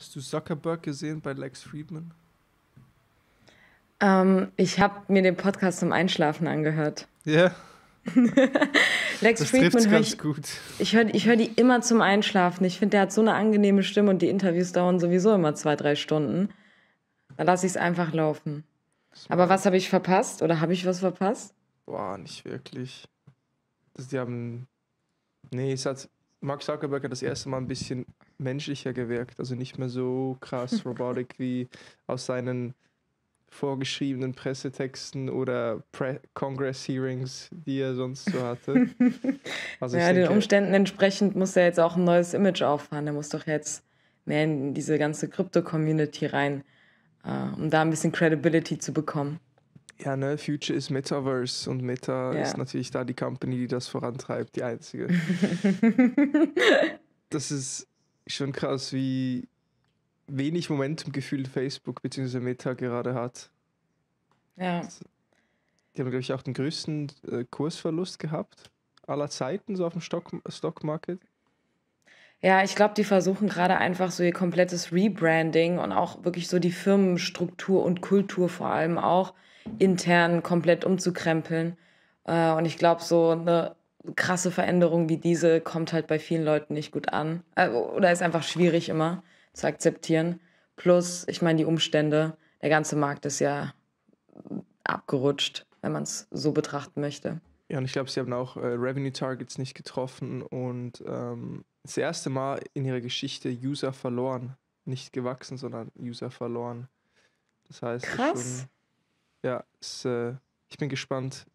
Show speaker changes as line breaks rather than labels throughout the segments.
Hast du Zuckerberg gesehen bei Lex Friedman?
Ähm, ich habe mir den Podcast zum Einschlafen angehört.
Ja. Yeah.
Lex das Friedman höre ich, gut. ich höre ich hör die immer zum Einschlafen. Ich finde, der hat so eine angenehme Stimme und die Interviews dauern sowieso immer zwei, drei Stunden. Da lasse ich es einfach laufen. Aber was habe ich verpasst? Oder habe ich was verpasst?
Boah, nicht wirklich. die haben. Nee, es hat, Mark Zuckerberg hat das erste Mal ein bisschen menschlicher gewirkt, also nicht mehr so krass robotic wie aus seinen vorgeschriebenen Pressetexten oder Pre Congress-Hearings, die er sonst so hatte. Also ja, denke, den
Umständen entsprechend muss er jetzt auch ein neues Image auffahren. Er muss doch jetzt mehr in diese ganze Krypto-Community rein, uh, um da ein bisschen Credibility zu bekommen.
Ja, ne, Future ist Metaverse und Meta ja. ist natürlich da die Company, die das vorantreibt, die einzige. das ist schon krass, wie wenig Momentum gefühlt Facebook bzw. Meta gerade hat. Ja. Also, die haben, glaube ich, auch den größten äh, Kursverlust gehabt aller Zeiten, so auf dem Stock, Stock Market. Ja, ich glaube, die versuchen gerade einfach so ihr
komplettes Rebranding und auch wirklich so die Firmenstruktur und Kultur vor allem auch intern komplett umzukrempeln. Äh, und ich glaube, so eine krasse Veränderung wie diese kommt halt bei vielen Leuten nicht gut an. Äh, oder ist einfach schwierig immer zu akzeptieren. Plus, ich meine, die Umstände, der ganze Markt ist ja abgerutscht, wenn man es so betrachten möchte.
Ja, und ich glaube, sie haben auch äh, Revenue Targets nicht getroffen und ähm, das erste Mal in ihrer Geschichte User verloren. Nicht gewachsen, sondern User verloren. Das heißt, Krass. Schon, ja, es, äh, ich bin gespannt,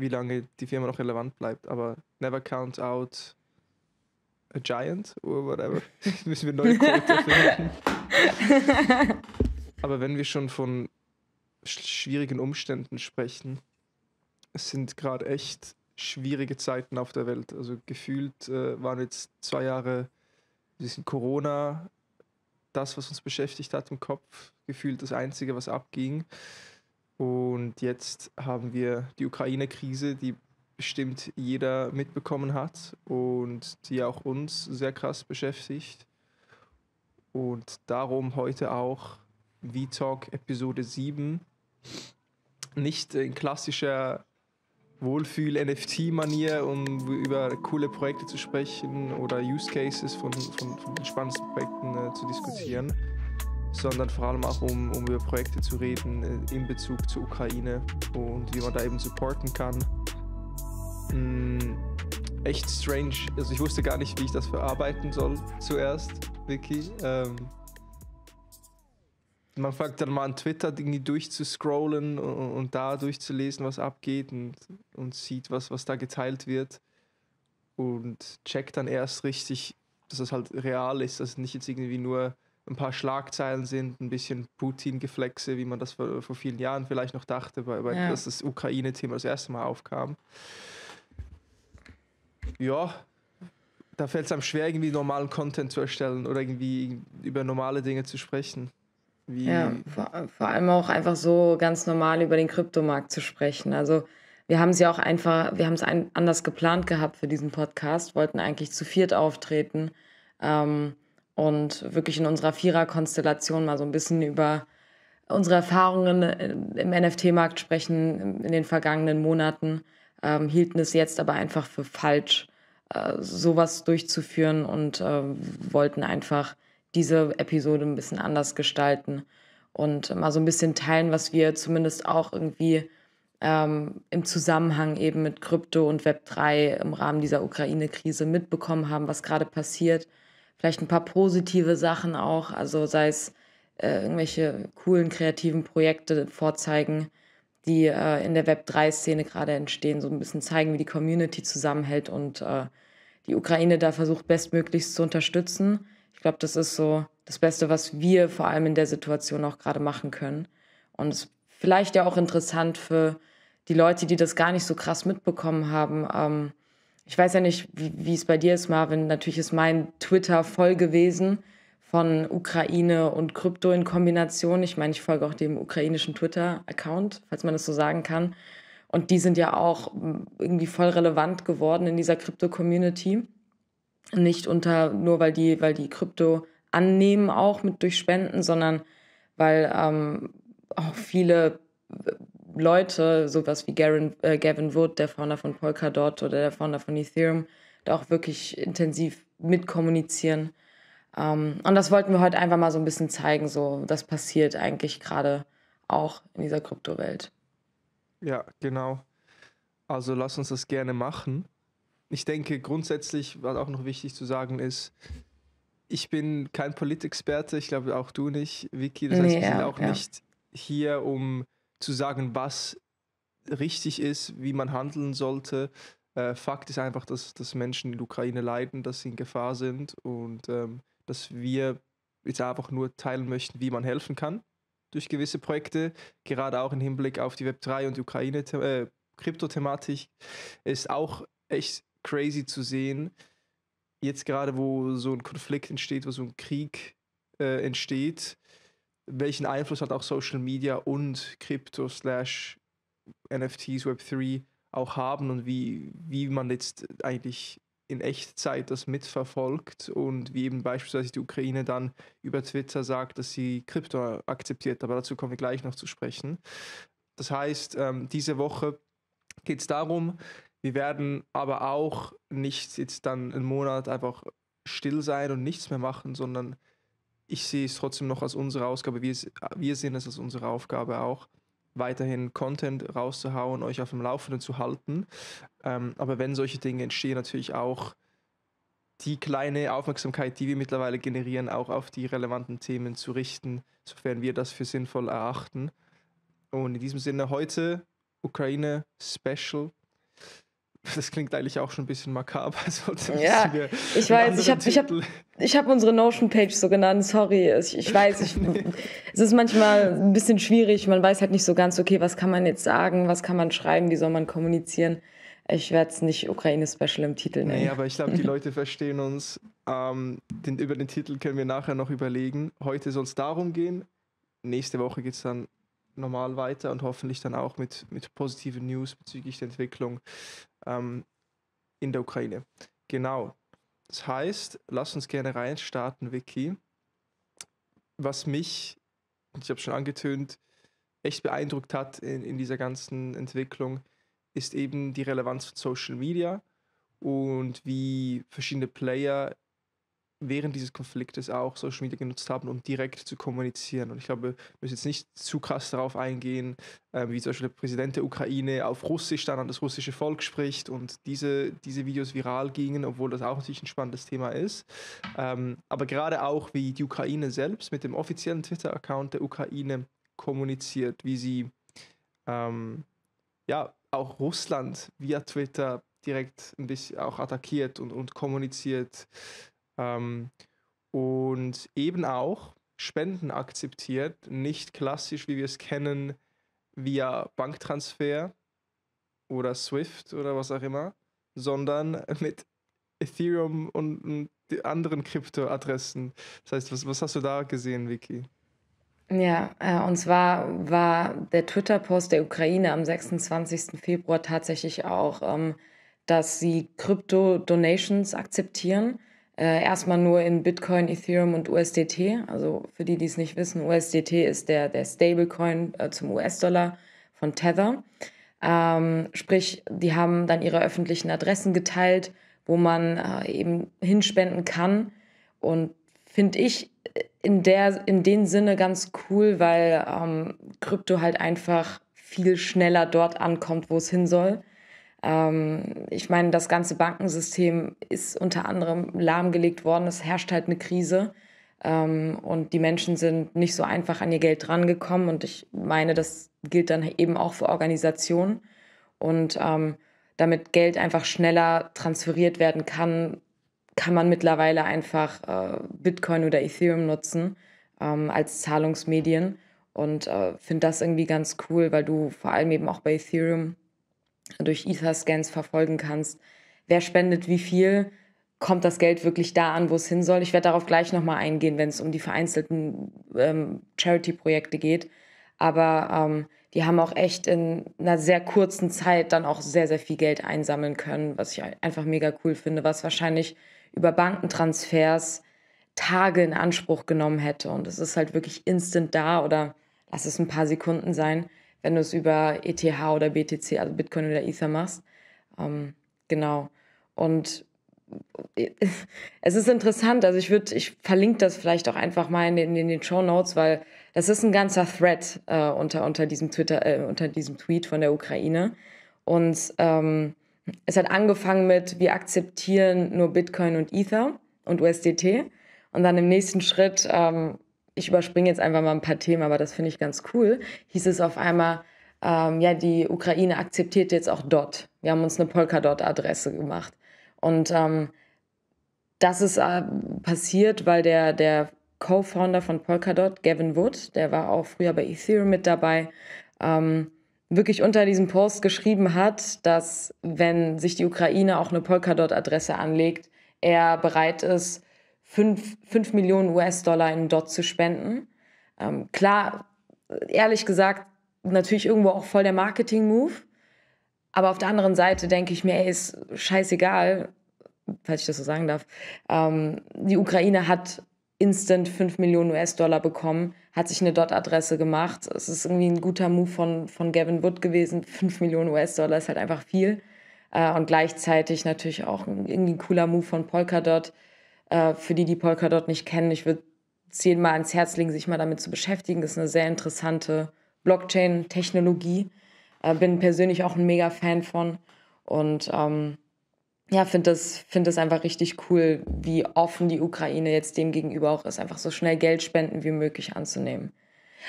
wie lange die Firma noch relevant bleibt. Aber never count out a giant or whatever. müssen wir neue Quote finden. Aber wenn wir schon von schwierigen Umständen sprechen, es sind gerade echt schwierige Zeiten auf der Welt. Also gefühlt äh, waren jetzt zwei Jahre bisschen Corona, das, was uns beschäftigt hat im Kopf, gefühlt das Einzige, was abging. Und jetzt haben wir die Ukraine-Krise, die bestimmt jeder mitbekommen hat und die auch uns sehr krass beschäftigt. Und darum heute auch V-Talk Episode 7. Nicht in klassischer Wohlfühl-NFT-Manier, um über coole Projekte zu sprechen oder Use Cases von, von, von spannenden Projekten äh, zu diskutieren sondern vor allem auch um, um über Projekte zu reden äh, in Bezug zur Ukraine und wie man da eben supporten kann. Hm, echt strange. Also ich wusste gar nicht, wie ich das verarbeiten soll zuerst, Vicky. Ähm, man fängt dann mal an Twitter irgendwie durchzuscrollen und, und da durchzulesen, was abgeht und, und sieht, was, was da geteilt wird. Und checkt dann erst richtig, dass das halt real ist, dass es nicht jetzt irgendwie nur ein paar Schlagzeilen sind, ein bisschen Putin-Geflexe, wie man das vor, vor, vielen Jahren vielleicht noch dachte, weil, weil ja. das, das Ukraine-Thema das erste Mal aufkam. Ja, da fällt es einem schwer, irgendwie normalen Content zu erstellen oder irgendwie über normale Dinge zu sprechen. Wie ja, vor,
vor allem auch einfach so ganz normal über den Kryptomarkt zu sprechen. Also wir haben es ja auch einfach, wir haben es anders geplant gehabt für diesen Podcast, wollten eigentlich zu viert auftreten. Ähm, und wirklich in unserer Vierer-Konstellation mal so ein bisschen über unsere Erfahrungen im NFT-Markt sprechen in den vergangenen Monaten, ähm, hielten es jetzt aber einfach für falsch, äh, sowas durchzuführen und äh, wollten einfach diese Episode ein bisschen anders gestalten und mal so ein bisschen teilen, was wir zumindest auch irgendwie ähm, im Zusammenhang eben mit Krypto und Web3 im Rahmen dieser Ukraine-Krise mitbekommen haben, was gerade passiert vielleicht ein paar positive Sachen auch, also sei es äh, irgendwelche coolen kreativen Projekte vorzeigen, die äh, in der Web3-Szene gerade entstehen, so ein bisschen zeigen, wie die Community zusammenhält und äh, die Ukraine da versucht, bestmöglichst zu unterstützen. Ich glaube, das ist so das Beste, was wir vor allem in der Situation auch gerade machen können. Und es ist vielleicht ja auch interessant für die Leute, die das gar nicht so krass mitbekommen haben, ähm, ich weiß ja nicht, wie es bei dir ist, Marvin. Natürlich ist mein Twitter voll gewesen von Ukraine und Krypto in Kombination. Ich meine, ich folge auch dem ukrainischen Twitter-Account, falls man das so sagen kann. Und die sind ja auch hm, irgendwie voll relevant geworden in dieser Krypto-Community. Nicht unter, nur weil die, weil die Krypto annehmen, auch mit durch Spenden, sondern weil ähm, auch viele Leute, sowas wie Garen, äh, Gavin Wood, der Founder von Polkadot oder der Founder von Ethereum, da auch wirklich intensiv mitkommunizieren. Ähm, und das wollten wir heute einfach mal so ein bisschen zeigen, so das passiert eigentlich gerade auch in dieser Kryptowelt.
Ja, genau. Also lass uns das gerne machen. Ich denke grundsätzlich, was auch noch wichtig zu sagen ist, ich bin kein Politexperte, ich glaube auch du nicht, Vicky. Das heißt, nee, wir sind ja, auch ja. nicht hier, um zu sagen, was richtig ist, wie man handeln sollte. Äh, Fakt ist einfach, dass, dass Menschen in der Ukraine leiden, dass sie in Gefahr sind und ähm, dass wir jetzt einfach nur teilen möchten, wie man helfen kann durch gewisse Projekte, gerade auch im Hinblick auf die Web3 und die Ukraine-Krypto-Thematik, äh, ist auch echt crazy zu sehen. Jetzt gerade, wo so ein Konflikt entsteht, wo so ein Krieg äh, entsteht, welchen Einfluss hat auch Social Media und Krypto slash NFTs Web3 auch haben und wie, wie man jetzt eigentlich in Echtzeit das mitverfolgt und wie eben beispielsweise die Ukraine dann über Twitter sagt, dass sie Krypto akzeptiert. Aber dazu kommen wir gleich noch zu sprechen. Das heißt, ähm, diese Woche geht es darum, wir werden aber auch nicht jetzt dann einen Monat einfach still sein und nichts mehr machen, sondern ich sehe es trotzdem noch als unsere Ausgabe. Wir, wir sehen es als unsere Aufgabe auch, weiterhin Content rauszuhauen, euch auf dem Laufenden zu halten. Ähm, aber wenn solche Dinge entstehen, natürlich auch die kleine Aufmerksamkeit, die wir mittlerweile generieren, auch auf die relevanten Themen zu richten, sofern wir das für sinnvoll erachten. Und in diesem Sinne heute Ukraine Special das klingt eigentlich auch schon ein bisschen makaber. Also, ja, ich weiß, ich habe ich hab,
ich hab unsere Notion-Page so genannt, sorry. Ich, ich weiß, ich, nee. es ist manchmal ein bisschen schwierig. Man weiß halt nicht so ganz, okay, was kann man jetzt sagen, was kann man schreiben, wie soll man kommunizieren. Ich werde es nicht Ukraine-Special im Titel nennen. Nee, aber
ich glaube, die Leute verstehen uns. Ähm, den, über den Titel können wir nachher noch überlegen. Heute soll es darum gehen. Nächste Woche geht es dann normal weiter und hoffentlich dann auch mit, mit positiven News bezüglich der Entwicklung ähm, in der Ukraine. Genau. Das heißt, lass uns gerne reinstarten, Vicky. Was mich, ich habe es schon angetönt, echt beeindruckt hat in, in dieser ganzen Entwicklung, ist eben die Relevanz von Social Media und wie verschiedene Player während dieses Konfliktes auch Social Media genutzt haben, um direkt zu kommunizieren. Und ich glaube, wir müssen jetzt nicht zu krass darauf eingehen, äh, wie zum Beispiel der Präsident der Ukraine auf Russisch dann an das russische Volk spricht und diese, diese Videos viral gingen, obwohl das auch natürlich ein spannendes Thema ist. Ähm, aber gerade auch, wie die Ukraine selbst mit dem offiziellen Twitter-Account der Ukraine kommuniziert, wie sie ähm, ja auch Russland via Twitter direkt ein bisschen auch attackiert und, und kommuniziert. Ähm, und eben auch Spenden akzeptiert, nicht klassisch, wie wir es kennen, via Banktransfer oder Swift oder was auch immer, sondern mit Ethereum und anderen Kryptoadressen. Das heißt, was, was hast du da gesehen, Vicky?
Ja, äh, und zwar war der Twitter-Post der Ukraine am 26. Februar tatsächlich auch, ähm, dass sie Krypto-Donations akzeptieren äh, erstmal nur in Bitcoin, Ethereum und USDT. Also für die, die es nicht wissen, USDT ist der, der Stablecoin äh, zum US-Dollar von Tether. Ähm, sprich, die haben dann ihre öffentlichen Adressen geteilt, wo man äh, eben hinspenden kann. Und finde ich äh, in, der, in dem Sinne ganz cool, weil ähm, Krypto halt einfach viel schneller dort ankommt, wo es hin soll. Ähm, ich meine, das ganze Bankensystem ist unter anderem lahmgelegt worden. Es herrscht halt eine Krise. Ähm, und die Menschen sind nicht so einfach an ihr Geld rangekommen. Und ich meine, das gilt dann eben auch für Organisationen. Und ähm, damit Geld einfach schneller transferiert werden kann, kann man mittlerweile einfach äh, Bitcoin oder Ethereum nutzen als Zahlungsmedien. Und äh, finde das irgendwie ganz cool, weil du vor allem eben auch bei Ethereum durch ether scans verfolgen kannst, wer spendet wie viel, kommt das Geld wirklich da an, wo es hin soll. Ich werde darauf gleich nochmal eingehen, wenn es um die vereinzelten ähm, Charity-Projekte geht. Aber ähm, die haben auch echt in einer sehr kurzen Zeit dann auch sehr, sehr viel Geld einsammeln können, was ich einfach mega cool finde, was wahrscheinlich über Bankentransfers Tage in Anspruch genommen hätte. Und es ist halt wirklich instant da oder lass es ein paar Sekunden sein wenn du es über ETH oder BTC, also Bitcoin oder Ether machst. Ähm, genau. Und äh, es ist interessant, also ich würde, ich verlinke das vielleicht auch einfach mal in den, in den Show Notes, weil das ist ein ganzer Thread äh, unter, unter, diesem Twitter, äh, unter diesem Tweet von der Ukraine. Und ähm, es hat angefangen mit, wir akzeptieren nur Bitcoin und Ether und USDT. Und dann im nächsten Schritt ähm, ich überspringe jetzt einfach mal ein paar Themen, aber das finde ich ganz cool, hieß es auf einmal, ähm, ja, die Ukraine akzeptiert jetzt auch DOT. Wir haben uns eine Polkadot-Adresse gemacht. Und ähm, das ist äh, passiert, weil der, der Co-Founder von Polkadot, Gavin Wood, der war auch früher bei Ethereum mit dabei, ähm, wirklich unter diesem Post geschrieben hat, dass wenn sich die Ukraine auch eine Polkadot-Adresse anlegt, er bereit ist, 5, fünf Millionen US-Dollar in Dot zu spenden. Ähm, klar, ehrlich gesagt, natürlich irgendwo auch voll der Marketing-Move. Aber auf der anderen Seite denke ich mir, ey, ist scheißegal, falls ich das so sagen darf. Ähm, die Ukraine hat instant 5 Millionen US-Dollar bekommen, hat sich eine Dot-Adresse gemacht. Es ist irgendwie ein guter Move von, von Gavin Wood gewesen. 5 Millionen US-Dollar ist halt einfach viel. Äh, und gleichzeitig natürlich auch irgendwie ein cooler Move von Polkadot, äh, für die, die Polkadot nicht kennen, ich würde zehnmal ans Herz legen, sich mal damit zu beschäftigen. Das ist eine sehr interessante Blockchain-Technologie. Äh, bin persönlich auch ein mega Fan von und ähm, ja, finde das, find das einfach richtig cool, wie offen die Ukraine jetzt dem gegenüber auch ist, einfach so schnell Geld spenden wie möglich anzunehmen.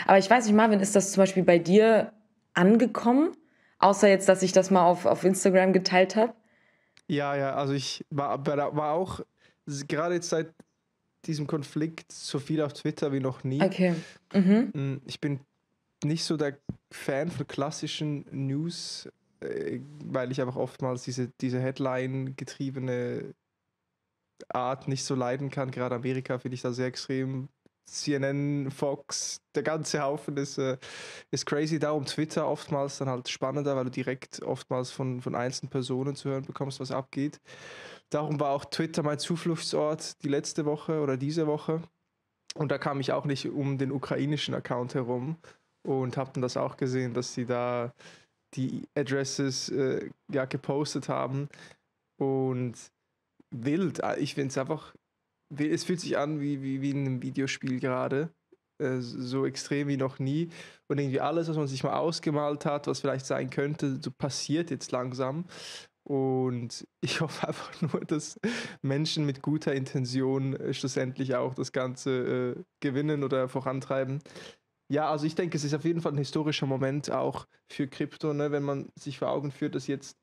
Aber ich weiß nicht, Marvin, ist das zum Beispiel bei dir angekommen? Außer jetzt, dass ich das mal auf, auf Instagram geteilt habe?
Ja, ja, also ich war, war auch gerade jetzt seit diesem Konflikt so viel auf Twitter wie noch nie. Okay. Mhm. Mm, ich bin nicht so der Fan von klassischen News, äh, weil ich einfach oftmals diese, diese Headline-getriebene Art nicht so leiden kann. Gerade Amerika finde ich da sehr extrem. CNN, Fox, der ganze Haufen ist, äh, ist crazy. Darum Twitter oftmals dann halt spannender, weil du direkt oftmals von, von einzelnen Personen zu hören bekommst, was abgeht. Darum war auch Twitter mein Zufluchtsort die letzte Woche oder diese Woche. Und da kam ich auch nicht um den ukrainischen Account herum und habe dann das auch gesehen, dass sie da die Addresses äh, ja gepostet haben und wild. Ah, ich finde es einfach, es fühlt sich an wie, wie, wie in einem Videospiel gerade. Äh, so extrem wie noch nie. Und irgendwie alles, was man sich mal ausgemalt hat, was vielleicht sein könnte, so passiert jetzt langsam. Und ich hoffe einfach nur, dass Menschen mit guter Intention äh, schlussendlich auch das Ganze äh, gewinnen oder vorantreiben. Ja, also ich denke, es ist auf jeden Fall ein historischer Moment auch für Krypto, ne? wenn man sich vor Augen führt, dass jetzt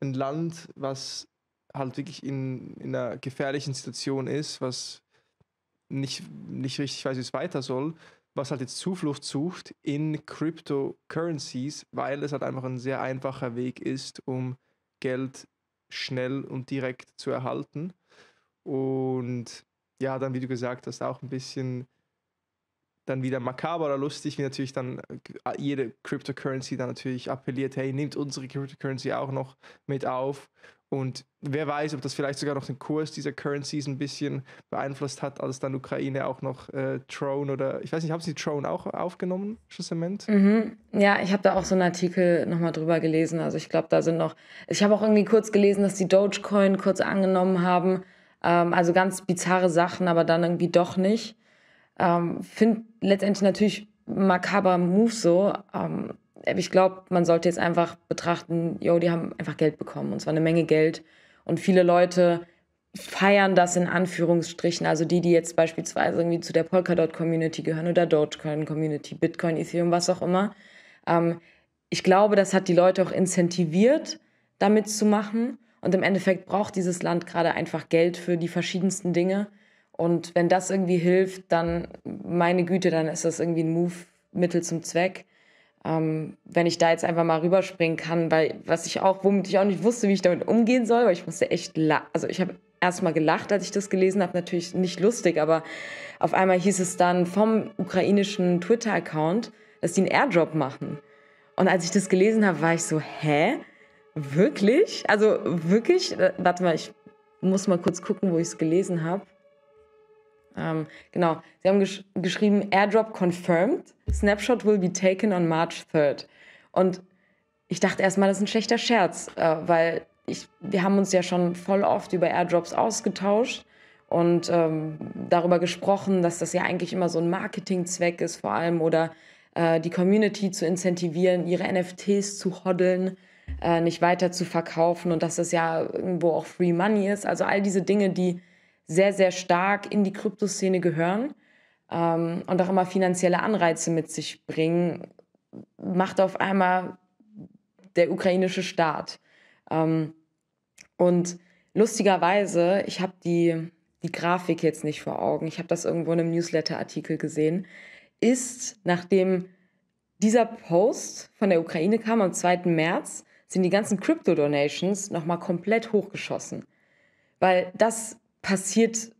ein Land, was halt wirklich in, in einer gefährlichen Situation ist, was nicht, nicht richtig weiß, wie es weiter soll, was halt jetzt Zuflucht sucht in Cryptocurrencies, weil es halt einfach ein sehr einfacher Weg ist, um Geld schnell und direkt zu erhalten. Und ja, dann, wie du gesagt hast, auch ein bisschen dann wieder makaber oder lustig, wie natürlich dann äh, jede Cryptocurrency dann natürlich appelliert, hey, nehmt unsere Cryptocurrency auch noch mit auf. Und wer weiß, ob das vielleicht sogar noch den Kurs dieser Currencies ein bisschen beeinflusst hat, als dann Ukraine auch noch äh, Drone oder ich weiß nicht, haben Sie Throne auch aufgenommen, Schussement? Mhm.
Ja, ich habe da auch so einen Artikel nochmal drüber gelesen. Also ich glaube, da sind noch, ich habe auch irgendwie kurz gelesen, dass die Dogecoin kurz angenommen haben. Ähm, also ganz bizarre Sachen, aber dann irgendwie doch nicht. Ähm, Finde letztendlich natürlich makaber Move so. Ähm, äh, ich glaube, man sollte jetzt einfach betrachten, yo, die haben einfach Geld bekommen und zwar eine Menge Geld. Und viele Leute feiern das in Anführungsstrichen. Also die, die jetzt beispielsweise irgendwie zu der Polkadot-Community gehören oder Dogecoin-Community, Bitcoin, Ethereum, was auch immer. Ähm, ich glaube, das hat die Leute auch incentiviert, damit zu machen. Und im Endeffekt braucht dieses Land gerade einfach Geld für die verschiedensten Dinge. Und wenn das irgendwie hilft, dann, meine Güte, dann ist das irgendwie ein Move, Mittel zum Zweck ähm, wenn ich da jetzt einfach mal rüberspringen kann, weil was ich auch, womit ich auch nicht wusste, wie ich damit umgehen soll, weil ich musste echt, also ich habe erstmal gelacht, als ich das gelesen habe, natürlich nicht lustig, aber auf einmal hieß es dann vom ukrainischen Twitter-Account, dass die einen Airdrop machen. Und als ich das gelesen habe, war ich so, hä? Wirklich? Also wirklich? Äh, warte mal, ich muss mal kurz gucken, wo ich es gelesen habe. Ähm, genau, sie haben gesch geschrieben, Airdrop confirmed, Snapshot will be taken on March 3rd. Und ich dachte erstmal, das ist ein schlechter Scherz, äh, weil ich, wir haben uns ja schon voll oft über Airdrops ausgetauscht und ähm, darüber gesprochen, dass das ja eigentlich immer so ein Marketingzweck ist vor allem oder äh, die Community zu incentivieren, ihre NFTs zu hodeln, äh, nicht weiter zu verkaufen und dass das ja irgendwo auch Free Money ist. Also all diese Dinge, die sehr, sehr stark in die Kryptoszene gehören ähm, und auch immer finanzielle Anreize mit sich bringen, macht auf einmal der ukrainische Staat. Ähm, und lustigerweise, ich habe die, die Grafik jetzt nicht vor Augen, ich habe das irgendwo in einem Newsletter-Artikel gesehen, ist, nachdem dieser Post von der Ukraine kam am 2. März, sind die ganzen Crypto-Donations nochmal komplett hochgeschossen. Weil das passiert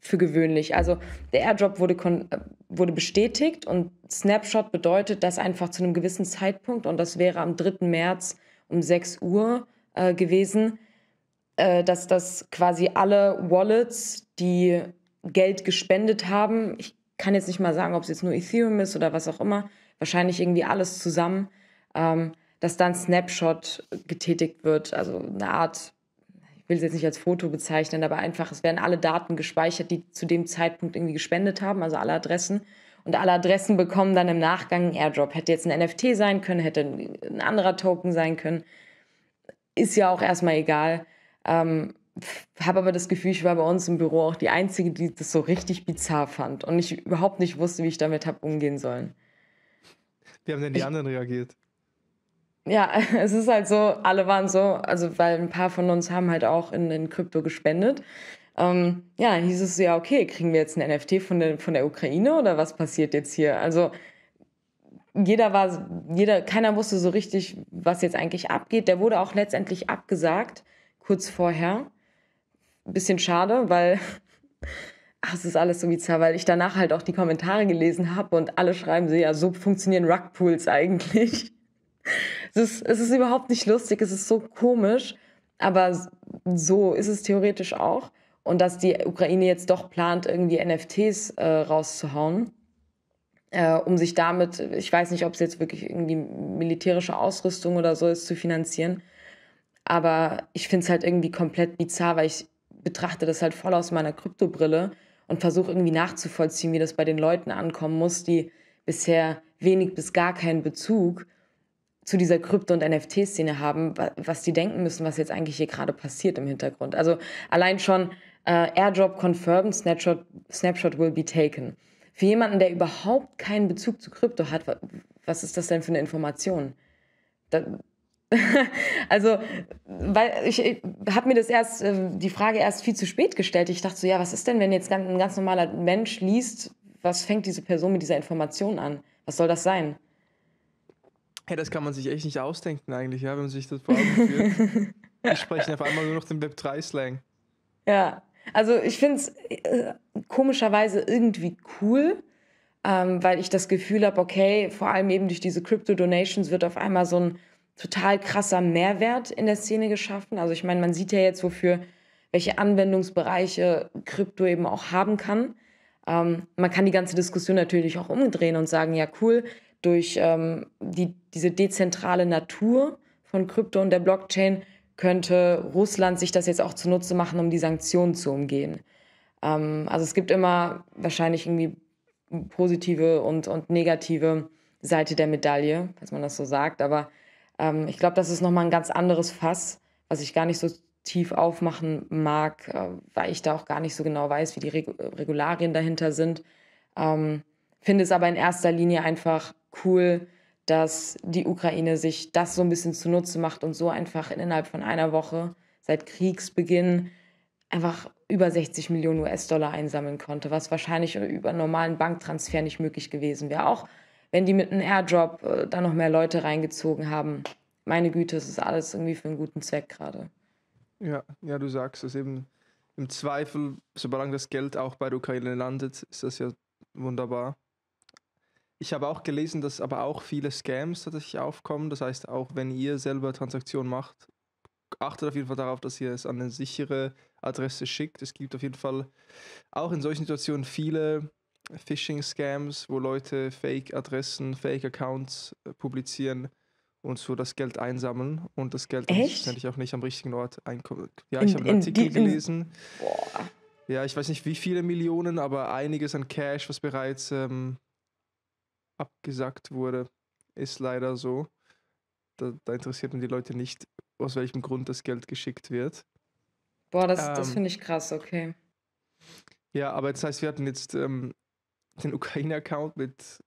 für gewöhnlich. Also der Airdrop wurde, äh, wurde bestätigt und Snapshot bedeutet, dass einfach zu einem gewissen Zeitpunkt, und das wäre am 3. März um 6 Uhr äh, gewesen, äh, dass das quasi alle Wallets, die Geld gespendet haben, ich kann jetzt nicht mal sagen, ob es jetzt nur Ethereum ist oder was auch immer, wahrscheinlich irgendwie alles zusammen, ähm, dass dann Snapshot getätigt wird, also eine Art ich will es jetzt nicht als Foto bezeichnen, aber einfach, es werden alle Daten gespeichert, die zu dem Zeitpunkt irgendwie gespendet haben, also alle Adressen. Und alle Adressen bekommen dann im Nachgang einen Airdrop. Hätte jetzt ein NFT sein können, hätte ein anderer Token sein können. Ist ja auch erstmal egal. Ähm, habe aber das Gefühl, ich war bei uns im Büro auch die Einzige, die das so richtig bizarr fand und ich überhaupt nicht wusste, wie ich damit habe umgehen sollen.
Wie haben denn die ich, anderen reagiert?
ja, es ist halt so, alle waren so, also weil ein paar von uns haben halt auch in, in Krypto gespendet. Ähm, ja, dann hieß es ja, okay, kriegen wir jetzt ein NFT von der, von der Ukraine oder was passiert jetzt hier? Also jeder war, jeder, keiner wusste so richtig, was jetzt eigentlich abgeht. Der wurde auch letztendlich abgesagt, kurz vorher. bisschen schade, weil ach, es ist alles so bizarr, weil ich danach halt auch die Kommentare gelesen habe und alle schreiben so, ja, so funktionieren Rugpools eigentlich es, ist, es ist überhaupt nicht lustig, es ist so komisch, aber so ist es theoretisch auch. Und dass die Ukraine jetzt doch plant, irgendwie NFTs äh, rauszuhauen, äh, um sich damit, ich weiß nicht, ob es jetzt wirklich irgendwie militärische Ausrüstung oder so ist, zu finanzieren. Aber ich finde es halt irgendwie komplett bizarr, weil ich betrachte das halt voll aus meiner Kryptobrille und versuche irgendwie nachzuvollziehen, wie das bei den Leuten ankommen muss, die bisher wenig bis gar keinen Bezug haben zu dieser Krypto- und NFT-Szene haben, was die denken müssen, was jetzt eigentlich hier gerade passiert im Hintergrund. Also allein schon äh, Airdrop confirmed, Snapshot, Snapshot will be taken. Für jemanden, der überhaupt keinen Bezug zu Krypto hat, was ist das denn für eine Information? Da, also, weil ich, ich habe mir das erst, äh, die Frage erst viel zu spät gestellt. Ich dachte so, ja, was ist denn, wenn jetzt ein ganz normaler Mensch liest, was fängt diese Person mit dieser Information an? Was soll das sein?
Hey, das kann man sich echt nicht ausdenken eigentlich, ja, wenn man sich das vor Augen führt. Wir sprechen auf einmal nur noch den Web3-Slang.
Ja, also ich finde es äh, komischerweise irgendwie cool, ähm, weil ich das Gefühl habe, okay, vor allem eben durch diese Crypto-Donations wird auf einmal so ein total krasser Mehrwert in der Szene geschaffen. Also ich meine, man sieht ja jetzt, wofür, welche Anwendungsbereiche Krypto eben auch haben kann. Ähm, man kann die ganze Diskussion natürlich auch umdrehen und sagen, ja cool, durch ähm, die, diese dezentrale Natur von Krypto und der Blockchain könnte Russland sich das jetzt auch zunutze machen, um die Sanktionen zu umgehen. Ähm, also es gibt immer wahrscheinlich irgendwie positive und, und negative Seite der Medaille, falls man das so sagt. Aber ähm, ich glaube, das ist nochmal ein ganz anderes Fass, was ich gar nicht so tief aufmachen mag, äh, weil ich da auch gar nicht so genau weiß, wie die Reg Regularien dahinter sind. Ähm, finde es aber in erster Linie einfach cool, dass die Ukraine sich das so ein bisschen zunutze macht und so einfach innerhalb von einer Woche seit Kriegsbeginn einfach über 60 Millionen US-Dollar einsammeln konnte, was wahrscheinlich über normalen Banktransfer nicht möglich gewesen wäre. Auch wenn die mit einem Airdrop äh, da noch mehr Leute reingezogen haben. Meine Güte, es ist alles irgendwie für einen guten Zweck gerade.
Ja, ja, du sagst es eben. Im Zweifel, sobald das Geld auch bei der Ukraine landet, ist das ja wunderbar. Ich habe auch gelesen, dass aber auch viele Scams tatsächlich aufkommen. Das heißt, auch wenn ihr selber Transaktionen macht, achtet auf jeden Fall darauf, dass ihr es an eine sichere Adresse schickt. Es gibt auf jeden Fall auch in solchen Situationen viele Phishing-Scams, wo Leute Fake-Adressen, Fake-Accounts äh, publizieren und so das Geld einsammeln und das Geld letztendlich auch nicht am richtigen Ort einkommen. Ja, ich habe einen Artikel gelesen. Boah. Ja, ich weiß nicht wie viele Millionen, aber einiges an Cash, was bereits ähm, abgesagt wurde. Ist leider so. Da, da interessiert man die Leute nicht, aus welchem Grund das Geld geschickt wird. Boah, das, ähm, das finde
ich krass, okay.
Ja, aber das heißt, wir hatten jetzt ähm, den Ukraine-Account mit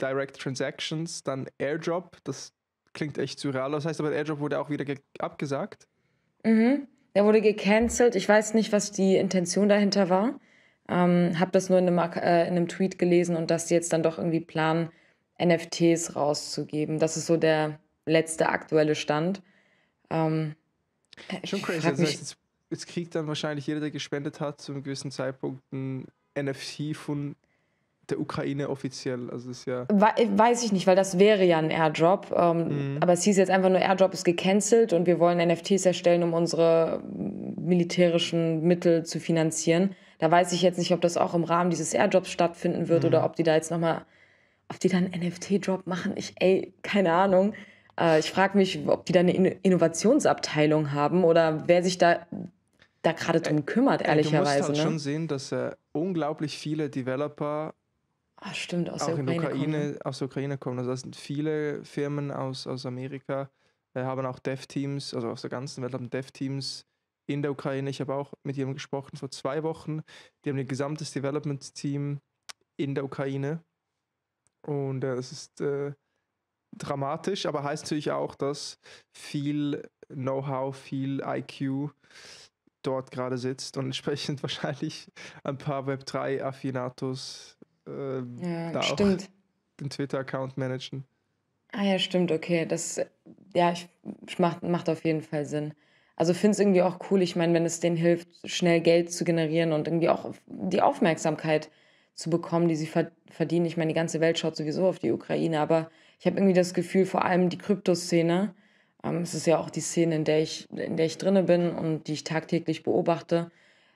Direct Transactions, dann Airdrop, das klingt echt surreal. Das heißt aber, Airdrop wurde auch wieder abgesagt.
Mhm. Der wurde gecancelt. Ich weiß nicht, was die Intention dahinter war. Ähm, habe das nur in einem, äh, in einem, Tweet gelesen und dass sie jetzt dann doch irgendwie planen, NFTs rauszugeben. Das ist so der letzte aktuelle Stand. Ähm, äh, Schon crazy. Also mich, jetzt,
jetzt, kriegt dann wahrscheinlich jeder, der gespendet hat, zu einem gewissen Zeitpunkt ein NFT von der Ukraine offiziell. Also ist ja weiß ich
nicht, weil das wäre ja ein Airdrop. Ähm, mhm. Aber es hieß jetzt einfach nur, Airdrop ist gecancelt und wir wollen NFTs erstellen, um unsere militärischen Mittel zu finanzieren. Da weiß ich jetzt nicht, ob das auch im Rahmen dieses Airdrops stattfinden wird mhm. oder ob die da jetzt nochmal, ob die da einen NFT-Drop machen. Ich, ey, keine Ahnung. Äh, ich frage mich, ob die da eine Innovationsabteilung haben oder wer sich da da gerade drum kümmert, ehrlicherweise. Du musst halt ne? schon
sehen, dass äh, unglaublich viele Developer Ach, stimmt, aus auch der Ukraine, Ukraine ne? aus der Ukraine kommen. Also das sind viele Firmen aus, aus Amerika, äh, haben auch Dev-Teams, also aus der ganzen Welt haben Dev-Teams in der Ukraine. Ich habe auch mit jemandem gesprochen vor zwei Wochen. Die haben ein gesamtes Development-Team in der Ukraine. Und äh, das ist äh, dramatisch, aber heißt natürlich auch, dass viel Know-how, viel IQ dort gerade sitzt und entsprechend wahrscheinlich ein paar Web3-Affinatos äh, ja, da stimmt. auch den Twitter-Account managen.
Ah ja, stimmt, okay. Das ja, ich, macht, macht auf jeden Fall Sinn. Also finde es irgendwie auch cool, ich meine, wenn es denen hilft, schnell Geld zu generieren und irgendwie auch die Aufmerksamkeit zu bekommen, die sie verdienen. Ich meine, die ganze Welt schaut sowieso auf die Ukraine, aber ich habe irgendwie das Gefühl, vor allem die Kryptoszene, ähm, es ist ja auch die Szene, in der ich, in der ich drinne bin und die ich tagtäglich beobachte,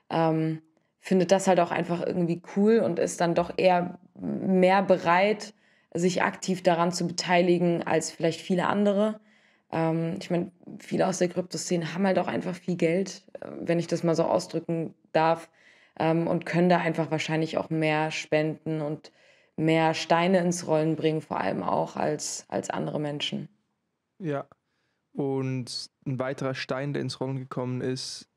ähm, findet das halt auch einfach irgendwie cool und ist dann doch eher mehr bereit, sich aktiv daran zu beteiligen als vielleicht viele andere. Ähm, ich meine, viele aus der Kryptoszene haben halt auch einfach viel Geld, äh, wenn ich das mal so ausdrücken darf, ähm, und können da einfach wahrscheinlich auch mehr spenden und mehr Steine ins Rollen bringen, vor allem auch als, als andere Menschen.
Ja. Und ein weiterer Stein, der ins Rollen gekommen ist,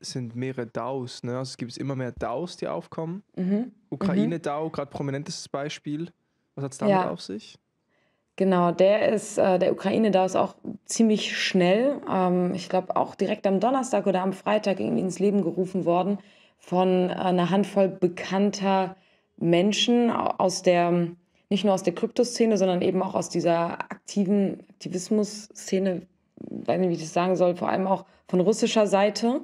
sind mehrere DAOs. Ne? Also es gibt immer mehr DAOs, die aufkommen. Mhm. Ukraine-DAO, mhm. gerade prominentestes Beispiel. Was hat es damit ja. auf sich?
Genau, der ist, äh, der Ukraine, da ist auch ziemlich schnell, ähm, ich glaube auch direkt am Donnerstag oder am Freitag irgendwie ins Leben gerufen worden von äh, einer Handvoll bekannter Menschen aus der, nicht nur aus der Kryptoszene, sondern eben auch aus dieser aktiven Aktivismus-Szene, weiß nicht, wie ich das sagen soll, vor allem auch von russischer Seite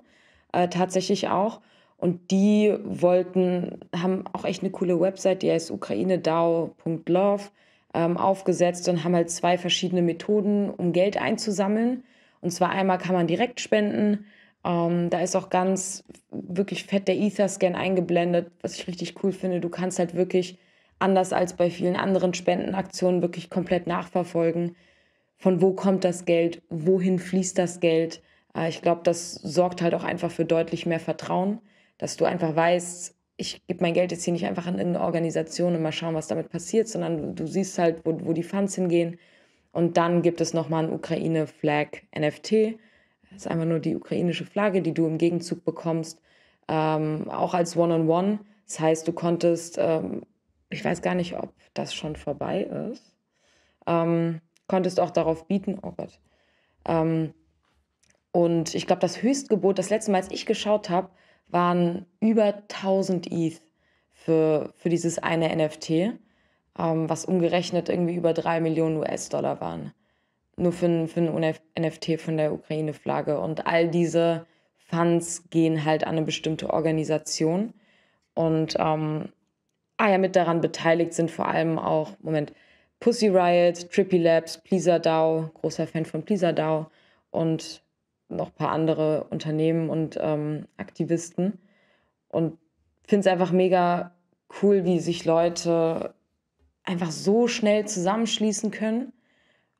äh, tatsächlich auch. Und die wollten, haben auch echt eine coole Website, die heißt ukrainedao.love ähm, aufgesetzt und haben halt zwei verschiedene Methoden, um Geld einzusammeln. Und zwar einmal kann man direkt spenden. Ähm, da ist auch ganz wirklich fett der Ether-Scan eingeblendet, was ich richtig cool finde. Du kannst halt wirklich anders als bei vielen anderen Spendenaktionen wirklich komplett nachverfolgen, von wo kommt das Geld, wohin fließt das Geld. Äh, ich glaube, das sorgt halt auch einfach für deutlich mehr Vertrauen, dass du einfach weißt, ich gebe mein Geld jetzt hier nicht einfach an irgendeine Organisation und mal schauen, was damit passiert, sondern du, siehst halt, wo, wo die Funds hingehen. Und dann gibt es nochmal ein Ukraine-Flag NFT. Das ist einfach nur die ukrainische Flagge, die du im Gegenzug bekommst, ähm, auch als One-on-One. -on -One. Das heißt, du konntest, ähm, ich weiß gar nicht, ob das schon vorbei ist, ähm, konntest auch darauf bieten, oh Gott. Ähm, und ich glaube, das Höchstgebot, das letzte Mal, als ich geschaut habe, waren über 1000 ETH für, für dieses eine NFT, ähm, was umgerechnet irgendwie über 3 Millionen US-Dollar waren. Nur für, für ein NFT von der Ukraine-Flagge. Und all diese Funds gehen halt an eine bestimmte Organisation. Und ähm, ah ja, mit daran beteiligt sind vor allem auch, Moment, Pussy Riot, Trippy Labs, Pleaser DAO, großer Fan von Pleaser DAO und noch ein paar andere Unternehmen und ähm, Aktivisten. Und finde es einfach mega cool, wie sich Leute einfach so schnell zusammenschließen können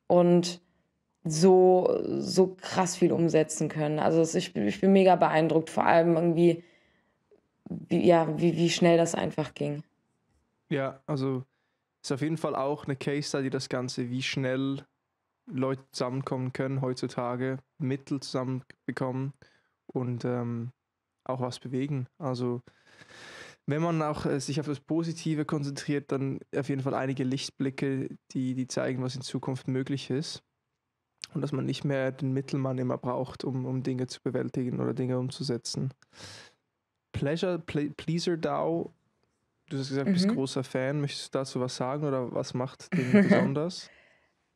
und so, so krass viel umsetzen können. Also es, ich, ich bin mega beeindruckt, vor allem irgendwie, wie, ja, wie, wie schnell das einfach ging.
Ja, also ist auf jeden Fall auch eine Case Study, das Ganze, wie schnell Leute zusammenkommen können heutzutage, Mittel zusammenbekommen und ähm, auch was bewegen. Also wenn man auch äh, sich auf das Positive konzentriert, dann auf jeden Fall einige Lichtblicke, die, die zeigen, was in Zukunft möglich ist. Und dass man nicht mehr den Mittelmann immer braucht, um, um Dinge zu bewältigen oder Dinge umzusetzen. Pleasure, Ple Pleaser DAO, du hast gesagt, du mhm. bist großer Fan. Möchtest du dazu was sagen oder was macht den besonders?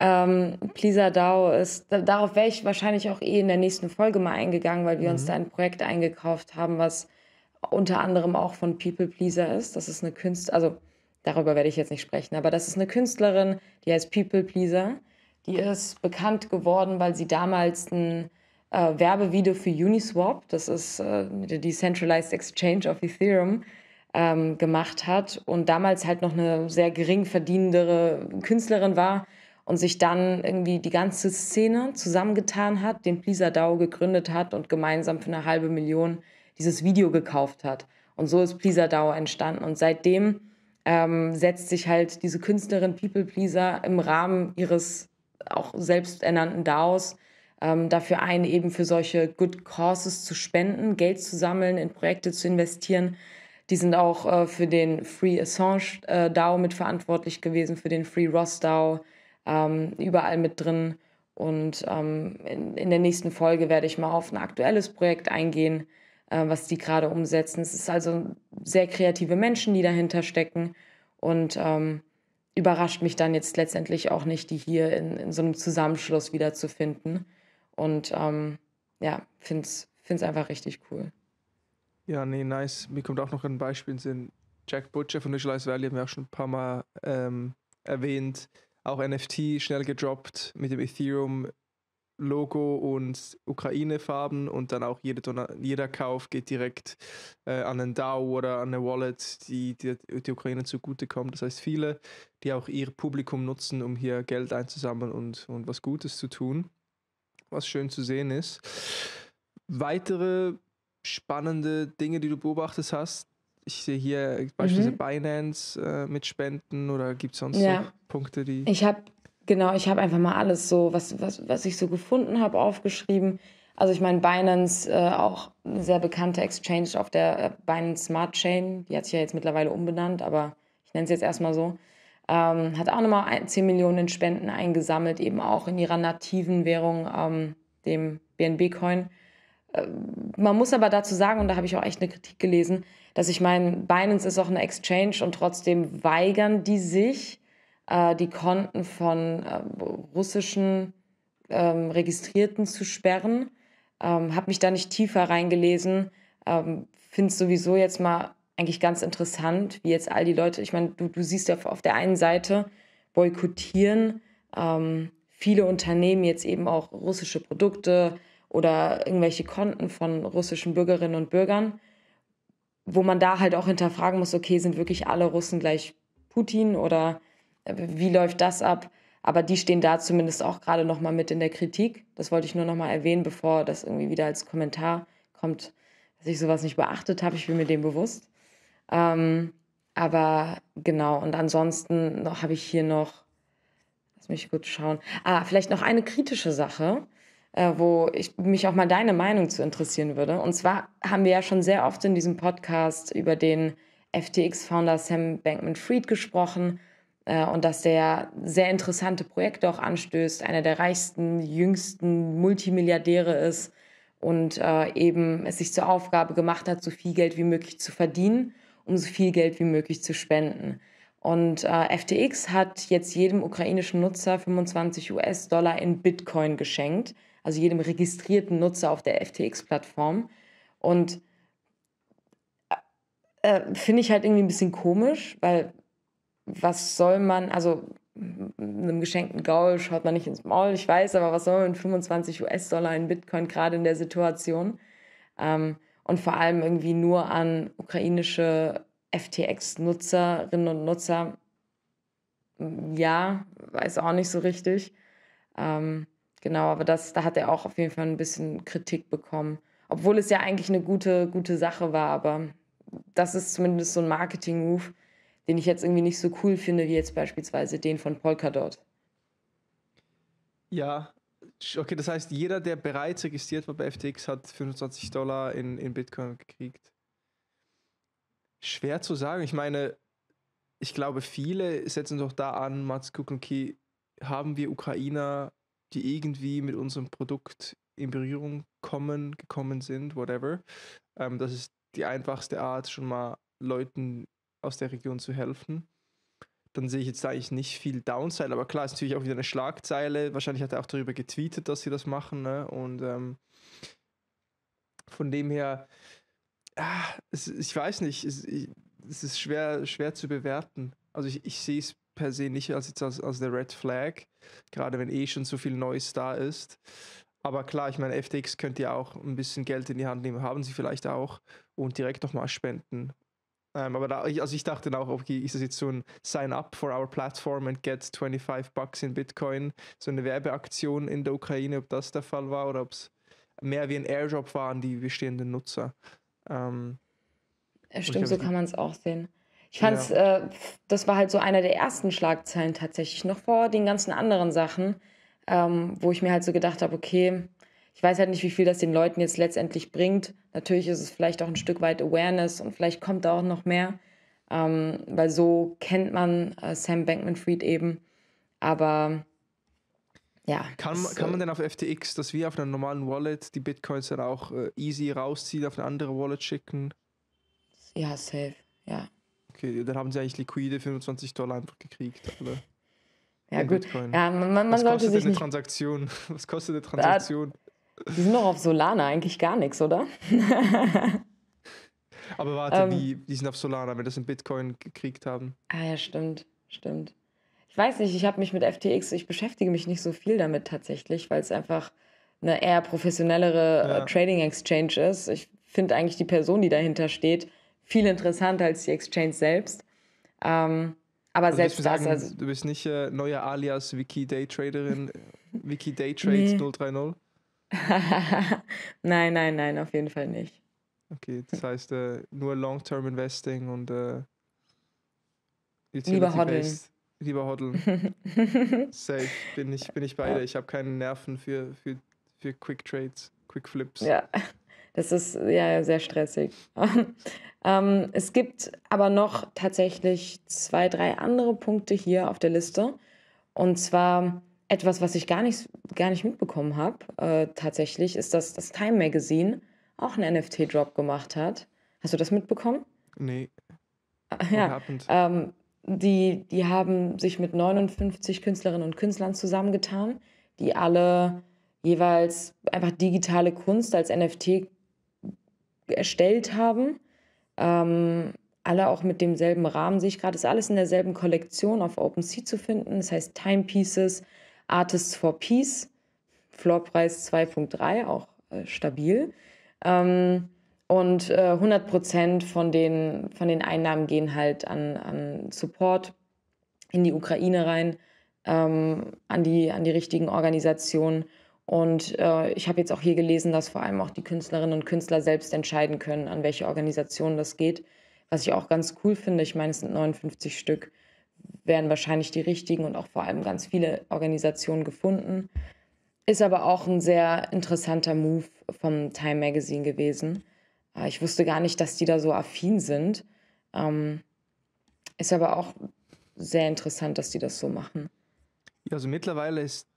Ähm,
Pleaser DAO ist, darauf wäre ich wahrscheinlich auch eh in der nächsten Folge mal eingegangen, weil wir mhm. uns da ein Projekt eingekauft haben, was unter anderem auch von People Pleaser ist. Das ist eine Künstlerin, also darüber werde ich jetzt nicht sprechen, aber das ist eine Künstlerin, die heißt People Pleaser. Die ist bekannt geworden, weil sie damals ein äh, Werbevideo für Uniswap, das ist äh, die Decentralized Exchange of Ethereum, ähm, gemacht hat und damals halt noch eine sehr gering verdienendere Künstlerin war und sich dann irgendwie die ganze Szene zusammengetan hat, den Pleaser DAO gegründet hat und gemeinsam für eine halbe Million dieses Video gekauft hat. Und so ist Pleaser DAO entstanden. Und seitdem ähm, setzt sich halt diese Künstlerin People Pleaser im Rahmen ihres auch selbsternannten DAOs ähm, dafür ein, eben für solche Good Causes zu spenden, Geld zu sammeln, in Projekte zu investieren. Die sind auch äh, für den Free Assange äh, DAO mitverantwortlich gewesen, für den Free Ross DAO, ähm, überall mit drin. Und ähm, in, in, der nächsten Folge werde ich mal auf ein aktuelles Projekt eingehen, äh, was die gerade umsetzen. Es ist also sehr kreative Menschen, die dahinter stecken. Und ähm, überrascht mich dann jetzt letztendlich auch nicht, die hier in, in so einem Zusammenschluss wiederzufinden. Und ähm, ja, finde es einfach richtig cool.
Ja, nee, nice. Mir kommt auch noch ein Beispiel in Sinn. Jack Butcher von Visualize Valley haben wir auch schon ein paar Mal ähm, erwähnt auch NFT schnell gedroppt mit dem Ethereum Logo und Ukraine-Farben und dann auch jede jeder Kauf geht direkt äh, an einen DAO oder an eine Wallet, die, die, die Ukraine zugutekommt. Das heißt, viele, die auch ihr Publikum nutzen, um hier Geld einzusammeln und, und was Gutes zu tun, was schön zu sehen ist. Weitere spannende Dinge, die du beobachtest hast, ich sehe hier beispielsweise mhm. Binance äh, mit Spenden oder gibt es sonst ja. so Punkte, die. Ich
habe, genau, ich habe einfach mal alles so, was, was, was ich so gefunden habe, aufgeschrieben. Also ich meine, Binance, äh, auch eine sehr bekannte Exchange auf der äh, Binance Smart Chain, die hat sich ja jetzt mittlerweile umbenannt, aber ich nenne es jetzt erstmal so, ähm, hat auch nochmal 10 Millionen Spenden eingesammelt, eben auch in ihrer nativen Währung, ähm, dem BNB-Coin. Äh, man muss aber dazu sagen, und da habe ich auch echt eine Kritik gelesen, dass ich meine, Binance ist auch eine Exchange und trotzdem weigern die sich, äh, die Konten von äh, russischen ähm, Registrierten zu sperren. Ähm, habe mich da nicht tiefer reingelesen. Ähm, Finde es sowieso jetzt mal eigentlich ganz interessant, wie jetzt all die Leute, ich meine, du, du siehst ja auf, der einen Seite boykottieren ähm, viele Unternehmen jetzt eben auch russische Produkte oder irgendwelche Konten von russischen Bürgerinnen und Bürgern wo man da halt auch hinterfragen muss, okay, sind wirklich alle Russen gleich Putin oder äh, wie läuft das ab? Aber die stehen da zumindest auch gerade nochmal mit in der Kritik. Das wollte ich nur nochmal erwähnen, bevor das irgendwie wieder als Kommentar kommt, dass ich sowas nicht beachtet habe. Ich bin mir dem bewusst. Ähm, aber genau, und ansonsten habe ich hier noch, lass mich gut schauen. Ah, vielleicht noch eine kritische Sache. Äh, wo ich mich auch mal deine Meinung zu interessieren würde. Und zwar haben wir ja schon sehr oft in diesem Podcast über den FTX-Founder Sam Bankman-Fried gesprochen äh, und dass der sehr interessante Projekte auch anstößt, einer der reichsten, jüngsten Multimilliardäre ist und äh, eben es sich zur Aufgabe gemacht hat, so viel Geld wie möglich zu verdienen, um so viel Geld wie möglich zu spenden. Und äh, FTX hat jetzt jedem ukrainischen Nutzer 25 US-Dollar in Bitcoin geschenkt also jedem registrierten Nutzer auf der FTX-Plattform. Und äh, finde ich halt irgendwie ein bisschen komisch, weil was soll man, also einem geschenkten Gaul schaut man nicht ins Maul, ich weiß, aber was soll man mit 25 US-Dollar in Bitcoin gerade in der Situation? Ähm, und vor allem irgendwie nur an ukrainische FTX-Nutzerinnen und Nutzer. Ja, weiß auch nicht so richtig. Ähm, Genau, aber das, da hat er auch auf jeden Fall ein bisschen Kritik bekommen. Obwohl es ja eigentlich eine gute, gute Sache war, aber das ist zumindest so ein Marketing-Move, den ich jetzt irgendwie nicht so cool finde, wie jetzt beispielsweise den von Polkadot.
Ja, okay, das heißt, jeder, der bereits registriert war bei FTX, hat 25 Dollar in, in Bitcoin gekriegt. Schwer zu sagen. Ich meine, ich glaube, viele setzen doch da an, Mats Kukunki, haben wir Ukrainer die irgendwie mit unserem Produkt in Berührung kommen, gekommen sind, whatever. Ähm, das ist die einfachste Art, schon mal Leuten aus der Region zu helfen. Dann sehe ich jetzt eigentlich nicht viel Downside, aber klar, ist natürlich auch wieder eine Schlagzeile. Wahrscheinlich hat er auch darüber getweetet, dass sie das machen. Ne? Und ähm, von dem her, ah, es, ich weiß nicht, es, ich, es ist schwer, schwer zu bewerten. Also ich, ich sehe es per se nicht als, als, als der Red Flag, gerade wenn eh schon so viel Neues da ist. Aber klar, ich meine, FTX könnt ihr auch ein bisschen Geld in die Hand nehmen, haben sie vielleicht auch und direkt nochmal spenden. Ähm, aber da, also ich dachte dann auch, okay, ist das jetzt so ein Sign up for our platform and get 25 Bucks in Bitcoin, so eine Werbeaktion in der Ukraine, ob das der Fall war oder ob es mehr wie ein Airdrop waren, die bestehenden Nutzer. Ähm, Stimmt, so kann
man es auch sehen. Ich fand, ja. äh, das war halt so einer der ersten Schlagzeilen tatsächlich, noch vor den ganzen anderen Sachen, ähm, wo ich mir halt so gedacht habe, okay, ich weiß halt nicht, wie viel das den Leuten jetzt letztendlich bringt. Natürlich ist es vielleicht auch ein Stück weit Awareness und vielleicht kommt da auch noch mehr, ähm, weil so kennt man äh, Sam Bankman-Fried eben. Aber ja.
Kann, man, kann man äh, denn auf FTX, dass wir auf einer normalen Wallet die Bitcoins dann auch äh, easy rausziehen, auf eine andere Wallet schicken?
Ja, safe, ja.
Okay, dann haben sie eigentlich liquide 25 Dollar einfach gekriegt, alle. Ja, gut. Bitcoin. Ja, man, man Was sollte sich. Eine nicht... Transaktion? Was kostet eine Transaktion?
Da, die sind doch auf Solana eigentlich gar nichts, oder? Aber warte, ähm, wie,
die sind auf Solana, wenn das in Bitcoin gekriegt haben.
Ah ja, stimmt, stimmt. Ich weiß nicht, ich habe mich mit FTX, ich beschäftige mich nicht so viel damit tatsächlich, weil es einfach eine eher professionellere äh, ja. Trading Exchange ist. Ich finde eigentlich die Person, die dahinter steht, viel interessanter als die Exchange selbst. Ähm, aber also selbst das. Sagen, also,
du bist nicht äh, neue alias Wiki Day Traderin, Wiki Daytrade nee. 030?
nein, nein, nein, auf jeden Fall nicht.
Okay, das heißt äh, nur Long-Term Investing und äh, lieber hodeln. Lieber hodeln. Safe, bin ich, bin ich beide. Ja. Ich habe keine Nerven für, für, für Quick Trades, Quick Flips. Ja.
Das ist ja sehr stressig. ähm, es gibt aber noch tatsächlich zwei, drei andere Punkte hier auf der Liste. Und zwar etwas, was ich gar nicht, gar nicht mitbekommen habe, äh, tatsächlich, ist, dass das Time Magazine auch einen NFT-Drop gemacht hat. Hast du das mitbekommen?
Nee. Ah, ja,
ähm, die, die haben sich mit 59 Künstlerinnen und Künstlern zusammengetan, die alle jeweils einfach digitale Kunst als NFT erstellt haben. Ähm, alle auch mit demselben Rahmen, sehe ich gerade, ist alles in derselben Kollektion auf OpenSea zu finden. Das heißt Timepieces, Artists for Peace, Floorpreis 2.3, auch äh, stabil. Ähm, und äh, 100% von den, von den Einnahmen gehen halt an, an Support in die Ukraine rein, ähm, an, die, an die richtigen Organisationen. Und äh, ich habe jetzt auch hier gelesen, dass vor allem auch die Künstlerinnen und Künstler selbst entscheiden können, an welche Organisation das geht. Was ich auch ganz cool finde, ich meine, es sind 59 Stück, werden wahrscheinlich die richtigen und auch vor allem ganz viele Organisationen gefunden. Ist aber auch ein sehr interessanter Move vom Time Magazine gewesen. Äh, ich wusste gar nicht, dass die da so affin sind. Ähm, ist aber auch sehr interessant, dass die das so machen.
Ja, also mittlerweile ist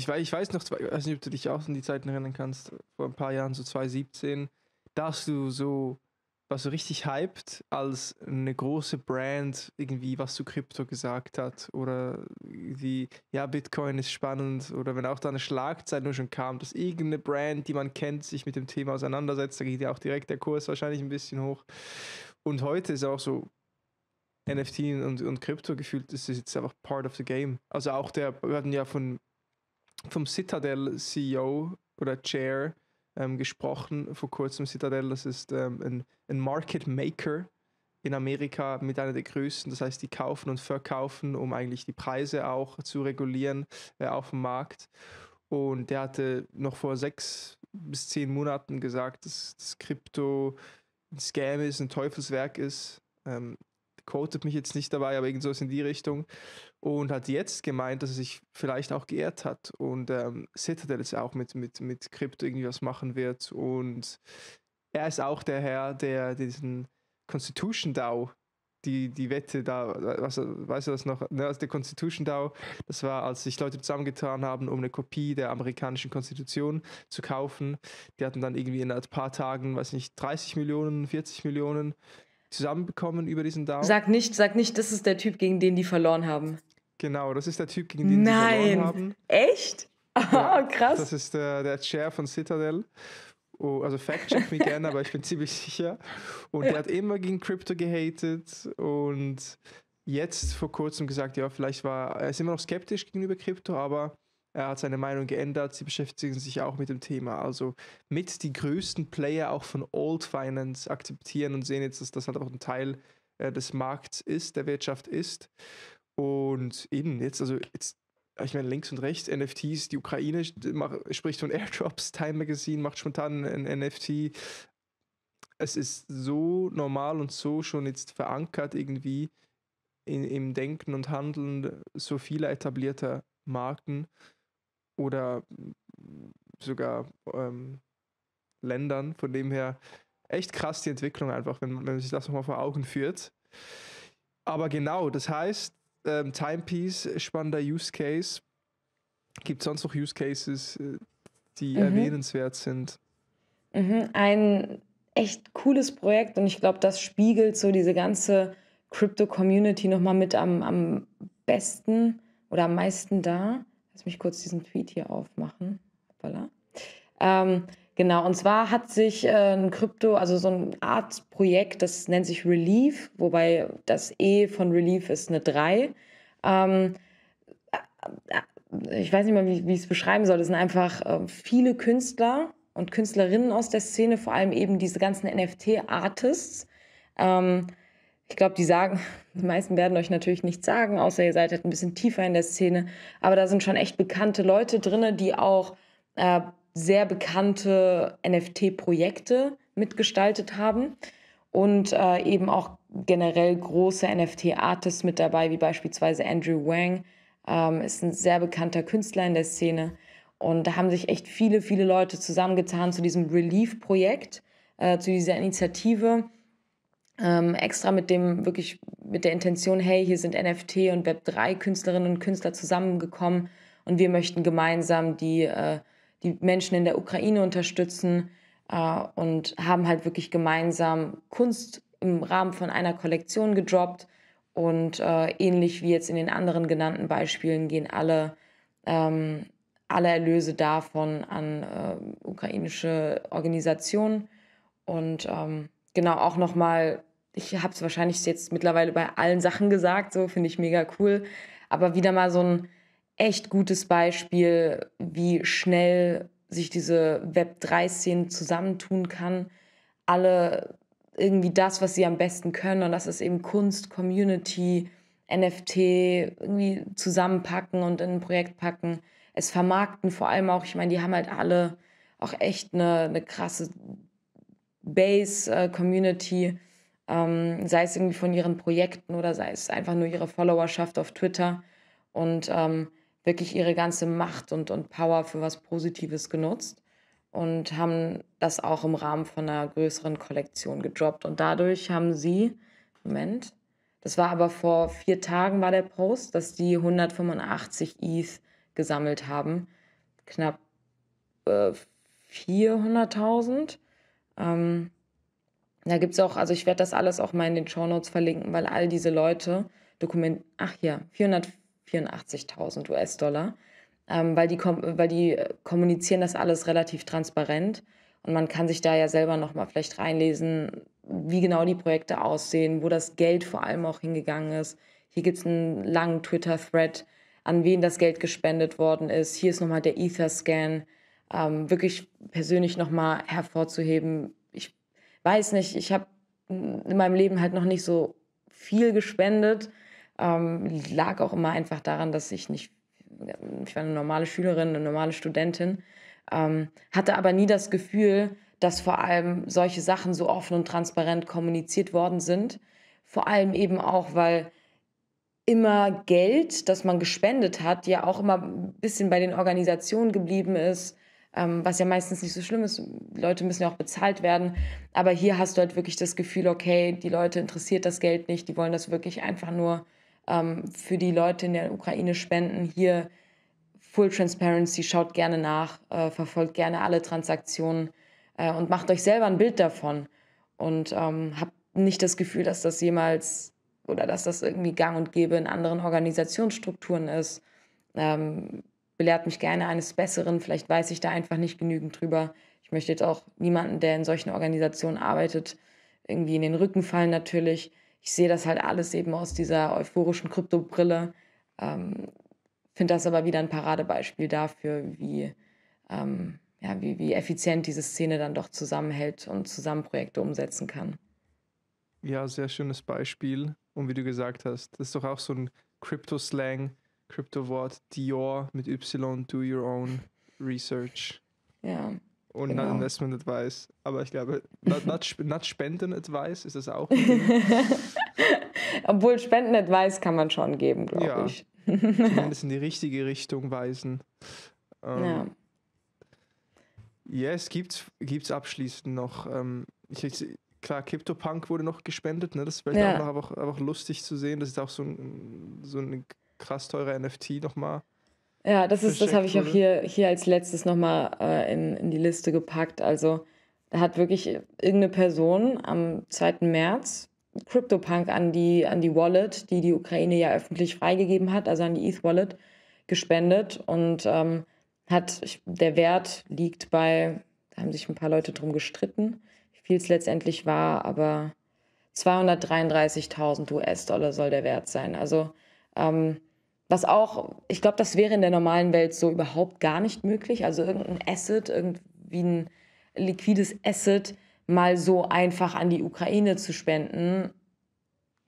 ich weiß, ich weiß noch, ich weiß nicht, ob du dich auch an die Zeiten erinnern kannst, vor ein paar Jahren, so 2017, da hast du so, was so richtig hyped, als eine große Brand irgendwie was zu Krypto gesagt hat oder wie, ja, Bitcoin ist spannend oder wenn auch da eine Schlagzeit nur schon kam, dass irgendeine Brand, die man kennt, sich mit dem Thema auseinandersetzt, da geht ja auch direkt der Kurs wahrscheinlich ein bisschen hoch. Und heute ist auch so, NFT und, und Krypto gefühlt, das ist jetzt einfach part of the game. Also auch der, wir hatten ja von vom Citadel-CEO oder Chair ähm, gesprochen vor kurzem. Citadel, das ist ähm, ein, ein Market Maker in Amerika mit einer der größten. Das heißt, die kaufen und verkaufen, um eigentlich die Preise auch zu regulieren äh, auf dem Markt. Und der hatte noch vor sechs bis zehn Monaten gesagt, dass das Krypto ein Scam ist, ein Teufelswerk ist. Ähm, quotet mich jetzt nicht dabei, aber irgend sowas in die Richtung. Und hat jetzt gemeint, dass er sich vielleicht auch geehrt hat und ähm, Citadel jetzt auch mit, mit, mit Crypto irgendwie was machen wird. Und er ist auch der Herr, der diesen Constitution DAO, die, die Wette da, was, weißt du das noch? Ne? Also der Constitution DAO, das war, als sich Leute zusammengetan haben, um eine Kopie der amerikanischen Konstitution zu kaufen. Die hatten dann irgendwie in ein paar Tagen, weiß nicht, 30 Millionen, 40 Millionen zusammenbekommen über diesen Daumen. Sag
nicht, sag nicht, das ist der Typ, gegen den die verloren haben. Genau, das ist der Typ,
gegen den Nein. die verloren haben. Nein, Echt? Oh, ja, ah, krass. Das ist der, der Chair von Citadel. Oh, also fact-check mich gerne, aber ich bin ziemlich sicher. Und der hat immer gegen Crypto gehatet und jetzt vor kurzem gesagt, ja, vielleicht war er ist immer noch skeptisch gegenüber Krypto, aber er hat seine Meinung geändert. Sie beschäftigen sich auch mit dem Thema. Also mit die größten Player auch von Old Finance akzeptieren und sehen jetzt, dass das halt auch ein Teil äh, des Markts ist, der Wirtschaft ist. Und eben jetzt, also jetzt, ich meine, links und rechts, NFTs, die Ukraine mach, spricht von Airdrops, Time Magazine macht spontan ein NFT. Es ist so normal und so schon jetzt verankert irgendwie in, im Denken und Handeln so vieler etablierter Marken oder sogar ähm, Ländern. Von dem her echt krass die Entwicklung einfach, wenn, wenn man sich das nochmal vor Augen führt. Aber genau, das heißt, ähm, Timepiece, spannender Use Case. Gibt es sonst noch Use Cases, äh, die mhm. erwähnenswert sind?
Mhm. Ein echt cooles Projekt und ich glaube, das spiegelt so diese ganze Crypto-Community nochmal mit am, am besten oder am meisten da. Lass mich kurz diesen Tweet hier aufmachen. Voilà. Ähm, genau, und zwar hat sich äh, ein Krypto, also so ein Art Projekt, das nennt sich Relief, wobei das E von Relief ist eine 3. Ähm, äh, äh, ich weiß nicht mal, wie, wie ich es beschreiben soll. Es sind einfach äh, viele Künstler und Künstlerinnen aus der Szene, vor allem eben diese ganzen NFT-Artists. Ähm, ich glaube, die sagen, die meisten werden euch natürlich nichts sagen, außer ihr seid halt ein bisschen tiefer in der Szene. Aber da sind schon echt bekannte Leute drin, die auch äh, sehr bekannte NFT-Projekte mitgestaltet haben und äh, eben auch generell große NFT-Artists mit dabei, wie beispielsweise Andrew Wang, ähm, ist ein sehr bekannter Künstler in der Szene. Und da haben sich echt viele, viele Leute zusammengetan zu diesem Relief-Projekt, äh, zu dieser Initiative ähm, extra mit dem wirklich mit der Intention, hey, hier sind NFT und Web3 Künstlerinnen und Künstler zusammengekommen und wir möchten gemeinsam die, äh, die Menschen in der Ukraine unterstützen äh, und haben halt wirklich gemeinsam Kunst im Rahmen von einer Kollektion gedroppt und äh, ähnlich wie jetzt in den anderen genannten Beispielen gehen alle ähm, alle Erlöse davon an äh, ukrainische Organisationen und ähm, genau auch nochmal ich habe es wahrscheinlich jetzt mittlerweile bei allen Sachen gesagt, so finde ich mega cool. Aber wieder mal so ein echt gutes Beispiel, wie schnell sich diese Web3-Szene zusammentun kann. Alle irgendwie das, was sie am besten können. Und das ist eben Kunst, Community, NFT, irgendwie zusammenpacken und in ein Projekt packen. Es vermarkten vor allem auch, ich meine, die haben halt alle auch echt eine, eine krasse Base-Community. Äh, ähm, sei es irgendwie von ihren Projekten oder sei es einfach nur ihre Followerschaft auf Twitter und ähm, wirklich ihre ganze Macht und, und Power für was Positives genutzt und haben das auch im Rahmen von einer größeren Kollektion gedroppt. Und dadurch haben sie, Moment, das war aber vor vier Tagen war der Post, dass die 185 ETH gesammelt haben. Knapp äh, 400.000. Ähm, da gibt es auch, also ich werde das alles auch mal in den Show Notes verlinken, weil all diese Leute dokumentieren, ach hier, 484.000 US-Dollar, ähm, weil, die weil die äh, kommunizieren das alles relativ transparent und man kann sich da ja selber nochmal vielleicht reinlesen, wie genau die Projekte aussehen, wo das Geld vor allem auch hingegangen ist. Hier gibt es einen langen Twitter-Thread, an wen das Geld gespendet worden ist. Hier ist nochmal der Ether-Scan, ähm, wirklich persönlich nochmal hervorzuheben, weiß nicht, ich habe in meinem Leben halt noch nicht so viel gespendet. Ähm, lag auch immer einfach daran, dass ich nicht, ich war eine normale Schülerin, eine normale Studentin, ähm, hatte aber nie das Gefühl, dass vor allem solche Sachen so offen und transparent kommuniziert worden sind. Vor allem eben auch, weil immer Geld, das man gespendet hat, ja auch immer ein bisschen bei den Organisationen geblieben ist, ähm, was ja meistens nicht so schlimm ist. Leute müssen ja auch bezahlt werden. Aber hier hast du halt wirklich das Gefühl, okay, die Leute interessiert das Geld nicht, die wollen das wirklich einfach nur ähm, für die Leute in der Ukraine spenden. Hier Full Transparency, schaut gerne nach, äh, verfolgt gerne alle Transaktionen äh, und macht euch selber ein Bild davon. Und ähm, habt nicht das Gefühl, dass das jemals oder dass das irgendwie gang und gäbe in anderen Organisationsstrukturen ist. Ähm, belehrt mich gerne eines Besseren. Vielleicht weiß ich da einfach nicht genügend drüber. Ich möchte jetzt auch niemanden, der in solchen Organisationen arbeitet, irgendwie in den Rücken fallen natürlich. Ich sehe das halt alles eben aus dieser euphorischen Kryptobrille. Ähm, Finde das aber wieder ein Paradebeispiel dafür, wie, ähm, ja, wie, wie effizient diese Szene dann doch zusammenhält und zusammen Projekte umsetzen kann.
Ja, sehr schönes Beispiel. Und wie du gesagt hast, das ist doch auch so ein Kryptoslang, slang Kryptowort Dior mit Y, do your own research. Ja. Und genau. Investment Advice. Aber ich glaube, not, not, not Spenden Advice ist das auch. Obwohl Spenden
Advice kann man schon geben, glaube
ja. ich. Zumindest in die richtige Richtung weisen. Ähm, ja. Yes, gibt's, gibt's abschließend noch. Ähm, ich, klar, CryptoPunk wurde noch gespendet, ne? Das wäre vielleicht ja. auch noch aber auch, lustig zu sehen. Das ist auch so, ein, so eine krass teure NFT nochmal. Ja, das ist, das habe ich auch hier,
hier als letztes nochmal äh, in, in die Liste gepackt. Also da hat wirklich irgendeine Person am 2. März CryptoPunk an die, an die Wallet, die die Ukraine ja öffentlich freigegeben hat, also an die ETH Wallet, gespendet und ähm, hat, der Wert liegt bei, da haben sich ein paar Leute drum gestritten, wie viel es letztendlich war, aber 233.000 US-Dollar soll der Wert sein. Also ähm, was auch, ich glaube, das wäre in der normalen Welt so überhaupt gar nicht möglich. Also irgendein Asset, irgendwie ein liquides Asset mal so einfach an die Ukraine zu spenden,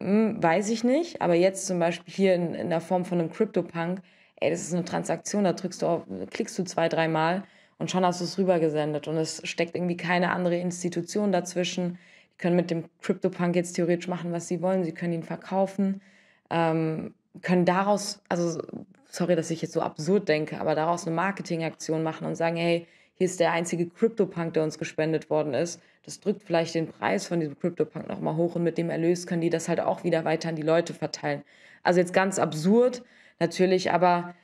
hm, weiß ich nicht. Aber jetzt zum Beispiel hier in, in der Form von einem Crypto-Punk, ey, das ist eine Transaktion, da drückst du auf, klickst du zwei, dreimal und schon hast du es rübergesendet. Und es steckt irgendwie keine andere Institution dazwischen. Die können mit dem Crypto-Punk jetzt theoretisch machen, was sie wollen. Sie können ihn verkaufen. Ähm, können daraus, also sorry, dass ich jetzt so absurd denke, aber daraus eine Marketingaktion machen und sagen, hey, hier ist der einzige Crypto-Punk, der uns gespendet worden ist. Das drückt vielleicht den Preis von diesem Crypto-Punk nochmal hoch und mit dem Erlös können die das halt auch wieder weiter an die Leute verteilen. Also jetzt ganz absurd natürlich, aber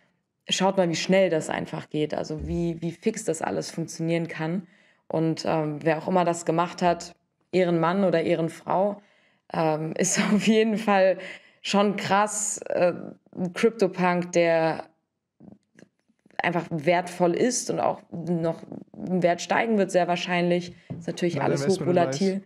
schaut mal, wie schnell das einfach geht, also wie, wie fix das alles funktionieren kann. Und ähm, wer auch immer das gemacht hat, Ehrenmann oder Ehrenfrau, ähm, ist auf jeden Fall schon krass. Äh, Crypto Punk, der einfach wertvoll ist und auch noch im Wert steigen wird, sehr wahrscheinlich. Ist natürlich Not alles hochvolatil.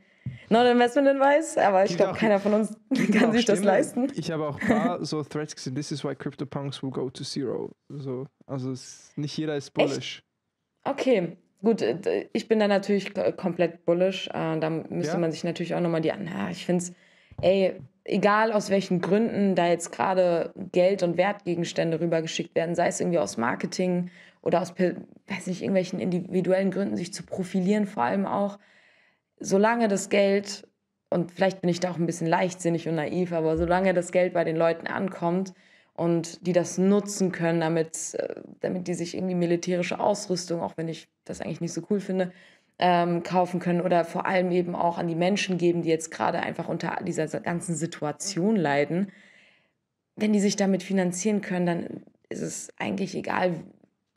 Not Investment Advice, aber ich glaube, keiner von uns
kann sich Stimme. das leisten. Ich habe auch ein paar so Threads gesehen, this is why CryptoPunks will go to zero. So, also es, nicht jeder ist bullish. Echt?
Okay, gut, äh, ich bin da natürlich komplett bullish. Äh, da müsste ja. man sich natürlich auch nochmal die an. Ah, ich finde es, ey, egal aus welchen Gründen da jetzt gerade Geld und Wertgegenstände rübergeschickt werden, sei es irgendwie aus Marketing oder aus, weiß nicht, irgendwelchen individuellen Gründen, sich zu profilieren, vor allem auch, solange das Geld, und vielleicht bin ich da auch ein bisschen leichtsinnig und naiv, aber solange das Geld bei den Leuten ankommt und die das nutzen können, damit, äh, damit die sich irgendwie militärische Ausrüstung, auch wenn ich das eigentlich nicht so cool finde, ähm, kaufen können oder vor allem eben auch an die Menschen geben, die jetzt gerade einfach unter dieser ganzen Situation leiden. Wenn die sich damit finanzieren können, dann ist es eigentlich egal,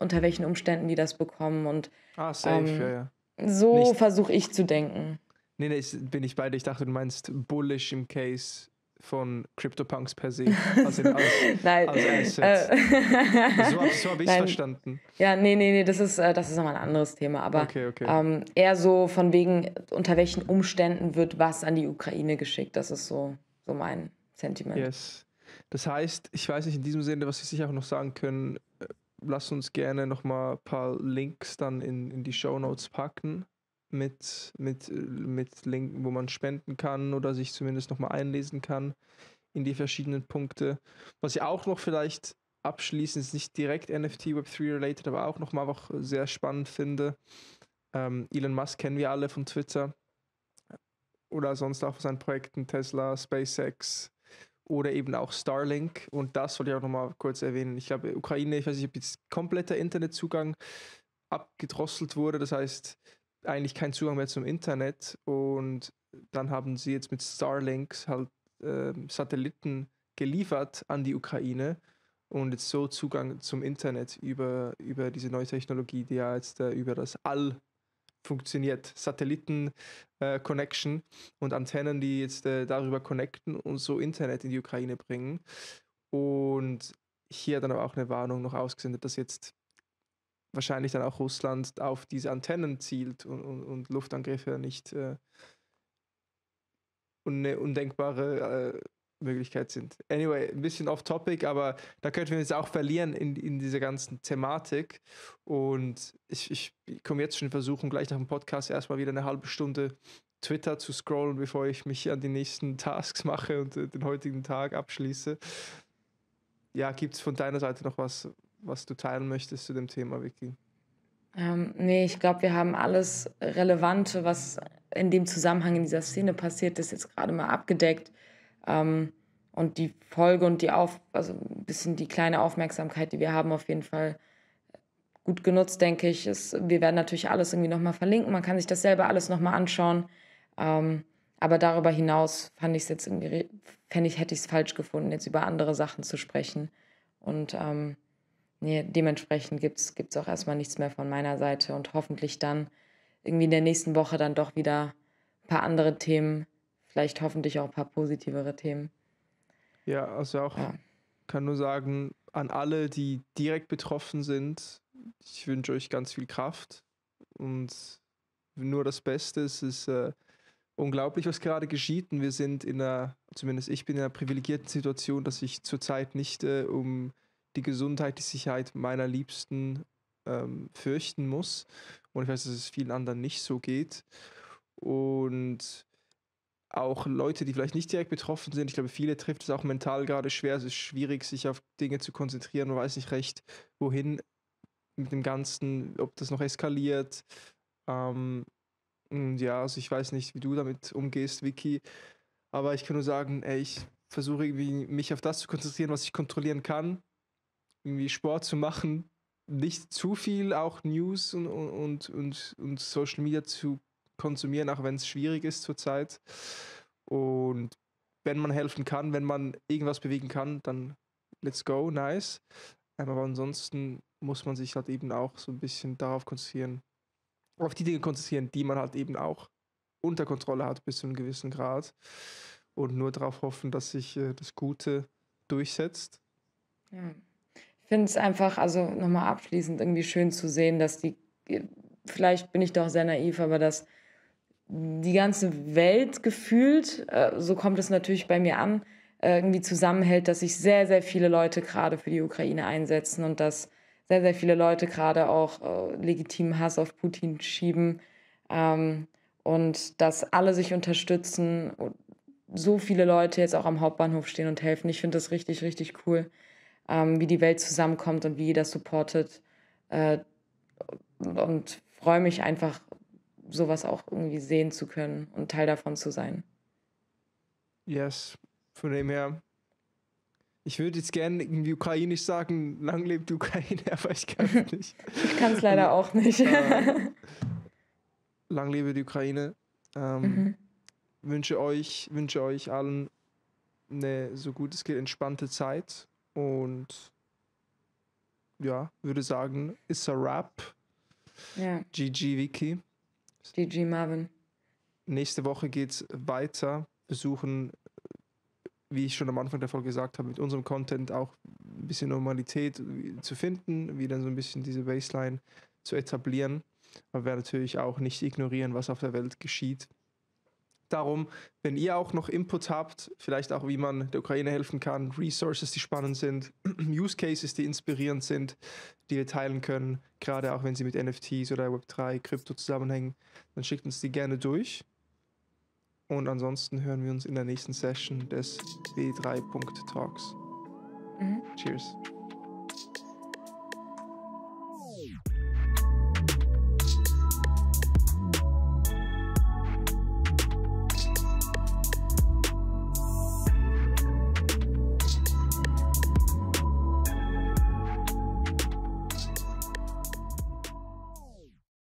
unter welchen Umständen die das bekommen. Und ah, safe, ähm, ja, ja. so versuche ich zu denken.
Nee, nee, bin ich beide. Ich dachte, du meinst bullish im Case von CryptoPunks per se. Nein. Äh. so, habe ich es verstanden.
Ja, nee, nee, nee, das ist, äh, das ist nochmal ein anderes Thema. Aber okay, okay. Ähm, eher so von wegen, unter welchen Umständen wird was an die Ukraine geschickt. Das ist so, so mein Sentiment.
Yes. Das heißt, ich weiß nicht in diesem Sinne, was Sie sicher auch noch sagen können, äh, lass uns gerne nochmal ein paar Links dann in, in die Show Notes packen mit, mit, äh, mit Linken, wo man spenden kann oder sich zumindest nochmal einlesen kann in die verschiedenen Punkte. Was ich auch noch vielleicht abschließend ist nicht direkt NFT Web3 related, aber auch nochmal auch sehr spannend finde. Ähm, Elon Musk kennen wir alle von Twitter oder sonst auch von seinen Projekten Tesla, SpaceX oder eben auch Starlink. Und das wollte ich auch nochmal kurz erwähnen. Ich glaube, Ukraine, ich weiß nicht, ob jetzt kompletter Internetzugang abgedrosselt wurde. Das heißt, eigentlich keinen Zugang mehr zum Internet und dann haben sie jetzt mit Starlink halt äh, Satelliten geliefert an die Ukraine und jetzt so Zugang zum Internet über, über diese neue Technologie, die ja jetzt äh, über das All funktioniert. Satelliten-Connection äh, und Antennen, die jetzt äh, darüber connecten und so Internet in die Ukraine bringen. Und hier dann aber auch eine Warnung noch ausgesendet, dass jetzt wahrscheinlich dann auch Russland auf diese Antennen zielt und, und, und Luftangriffe nicht äh, eine undenkbare äh, Möglichkeit sind. Anyway, ein bisschen off topic, aber da könnten wir uns auch verlieren in, in dieser ganzen Thematik. Und ich, ich komme jetzt schon in Versuchung, gleich nach dem Podcast erstmal wieder eine halbe Stunde Twitter zu scrollen, bevor ich mich an die nächsten Tasks mache und äh, den heutigen Tag abschließe. Ja, gibt es von deiner Seite noch was, was du teilen möchtest zu dem Thema, Vicky?
Ähm, nee, ich glaube, wir haben alles Relevante, was in dem Zusammenhang in dieser Szene passiert ist, jetzt gerade mal abgedeckt. Ähm, und die Folge und die Auf, also ein bisschen die kleine Aufmerksamkeit, die wir haben, auf jeden Fall gut genutzt, denke ich. Es, wir werden natürlich alles irgendwie nochmal verlinken. Man kann sich das selber alles nochmal anschauen. Ähm, aber darüber hinaus fand ich es jetzt irgendwie, fände ich, hätte ich es falsch gefunden, jetzt über andere Sachen zu sprechen. Und ähm, nee, dementsprechend gibt es auch erstmal nichts mehr von meiner Seite und hoffentlich dann irgendwie in der nächsten Woche dann doch wieder ein paar andere Themen, vielleicht hoffentlich auch ein paar positivere Themen.
Ja, also auch ja. kann nur sagen, an alle, die direkt betroffen sind, ich wünsche euch ganz viel Kraft und nur das Beste. Es ist äh, unglaublich, was gerade geschieht. Und wir sind in einer, zumindest ich bin in einer privilegierten Situation, dass ich zurzeit nicht äh, um die Gesundheit, die Sicherheit meiner Liebsten ähm, fürchten muss. Und ich weiß, dass es vielen anderen nicht so geht. Und auch Leute, die vielleicht nicht direkt betroffen sind, ich glaube, viele trifft es auch mental gerade schwer. Es ist schwierig, sich auf Dinge zu konzentrieren. Man weiß nicht recht, wohin mit dem Ganzen, ob das noch eskaliert. Ähm, ja, also ich weiß nicht, wie du damit umgehst, Vicky. Aber ich kann nur sagen, ey, ich versuche mich auf das zu konzentrieren, was ich kontrollieren kann irgendwie Sport zu machen, nicht zu viel auch News und, und, und, und Social Media zu konsumieren, auch wenn es schwierig ist zurzeit. Und wenn man helfen kann, wenn man irgendwas bewegen kann, dann let's go, nice. Ähm, aber ansonsten muss man sich halt eben auch so ein bisschen darauf konzentrieren, auf die Dinge konzentrieren, die man halt eben auch unter Kontrolle hat bis zu einem gewissen Grad. Und nur darauf hoffen, dass sich äh, das Gute durchsetzt.
Ja finde es einfach, also nochmal abschließend irgendwie schön zu sehen, dass die, vielleicht bin ich doch sehr naiv, aber dass die ganze Welt gefühlt, äh, so kommt es natürlich bei mir an, äh, irgendwie zusammenhält, dass sich sehr, sehr viele Leute gerade für die Ukraine einsetzen und dass sehr, sehr viele Leute gerade auch äh, legitimen Hass auf Putin schieben ähm, und dass alle sich unterstützen und so viele Leute jetzt auch am Hauptbahnhof stehen und helfen. Ich finde das richtig, richtig cool ähm, wie die Welt zusammenkommt und wie jeder supportet. Äh, und freue mich einfach, sowas auch irgendwie sehen zu können und
Teil davon zu sein. Yes, von dem her. Ich würde jetzt gerne irgendwie ukrainisch sagen, lang lebt die Ukraine, aber ich kann es nicht. ich kann es leider auch nicht. Ähm, lang lebe die Ukraine. Ähm, mhm. Wünsche euch, wünsche euch allen eine so gut es geht entspannte Zeit und ja, würde sagen, ist a Rap. Ja. GG Vicky.
GG Marvin.
Nächste Woche geht's weiter. Wir suchen, wie ich schon am Anfang der Folge gesagt habe, mit unserem Content auch ein bisschen Normalität zu finden, wieder so ein bisschen diese Baseline zu etablieren. Aber wir natürlich auch nicht ignorieren, was auf der Welt geschieht darum, wenn ihr auch noch Input habt, vielleicht auch wie man der Ukraine helfen kann, Resources, die spannend sind, Use Cases, die inspirierend sind, die wir teilen können, gerade auch wenn sie mit NFTs oder Web3, Krypto zusammenhängen, dann schickt uns die gerne durch. Und ansonsten hören wir uns in der nächsten Session des W3.talks. Mhm. Cheers.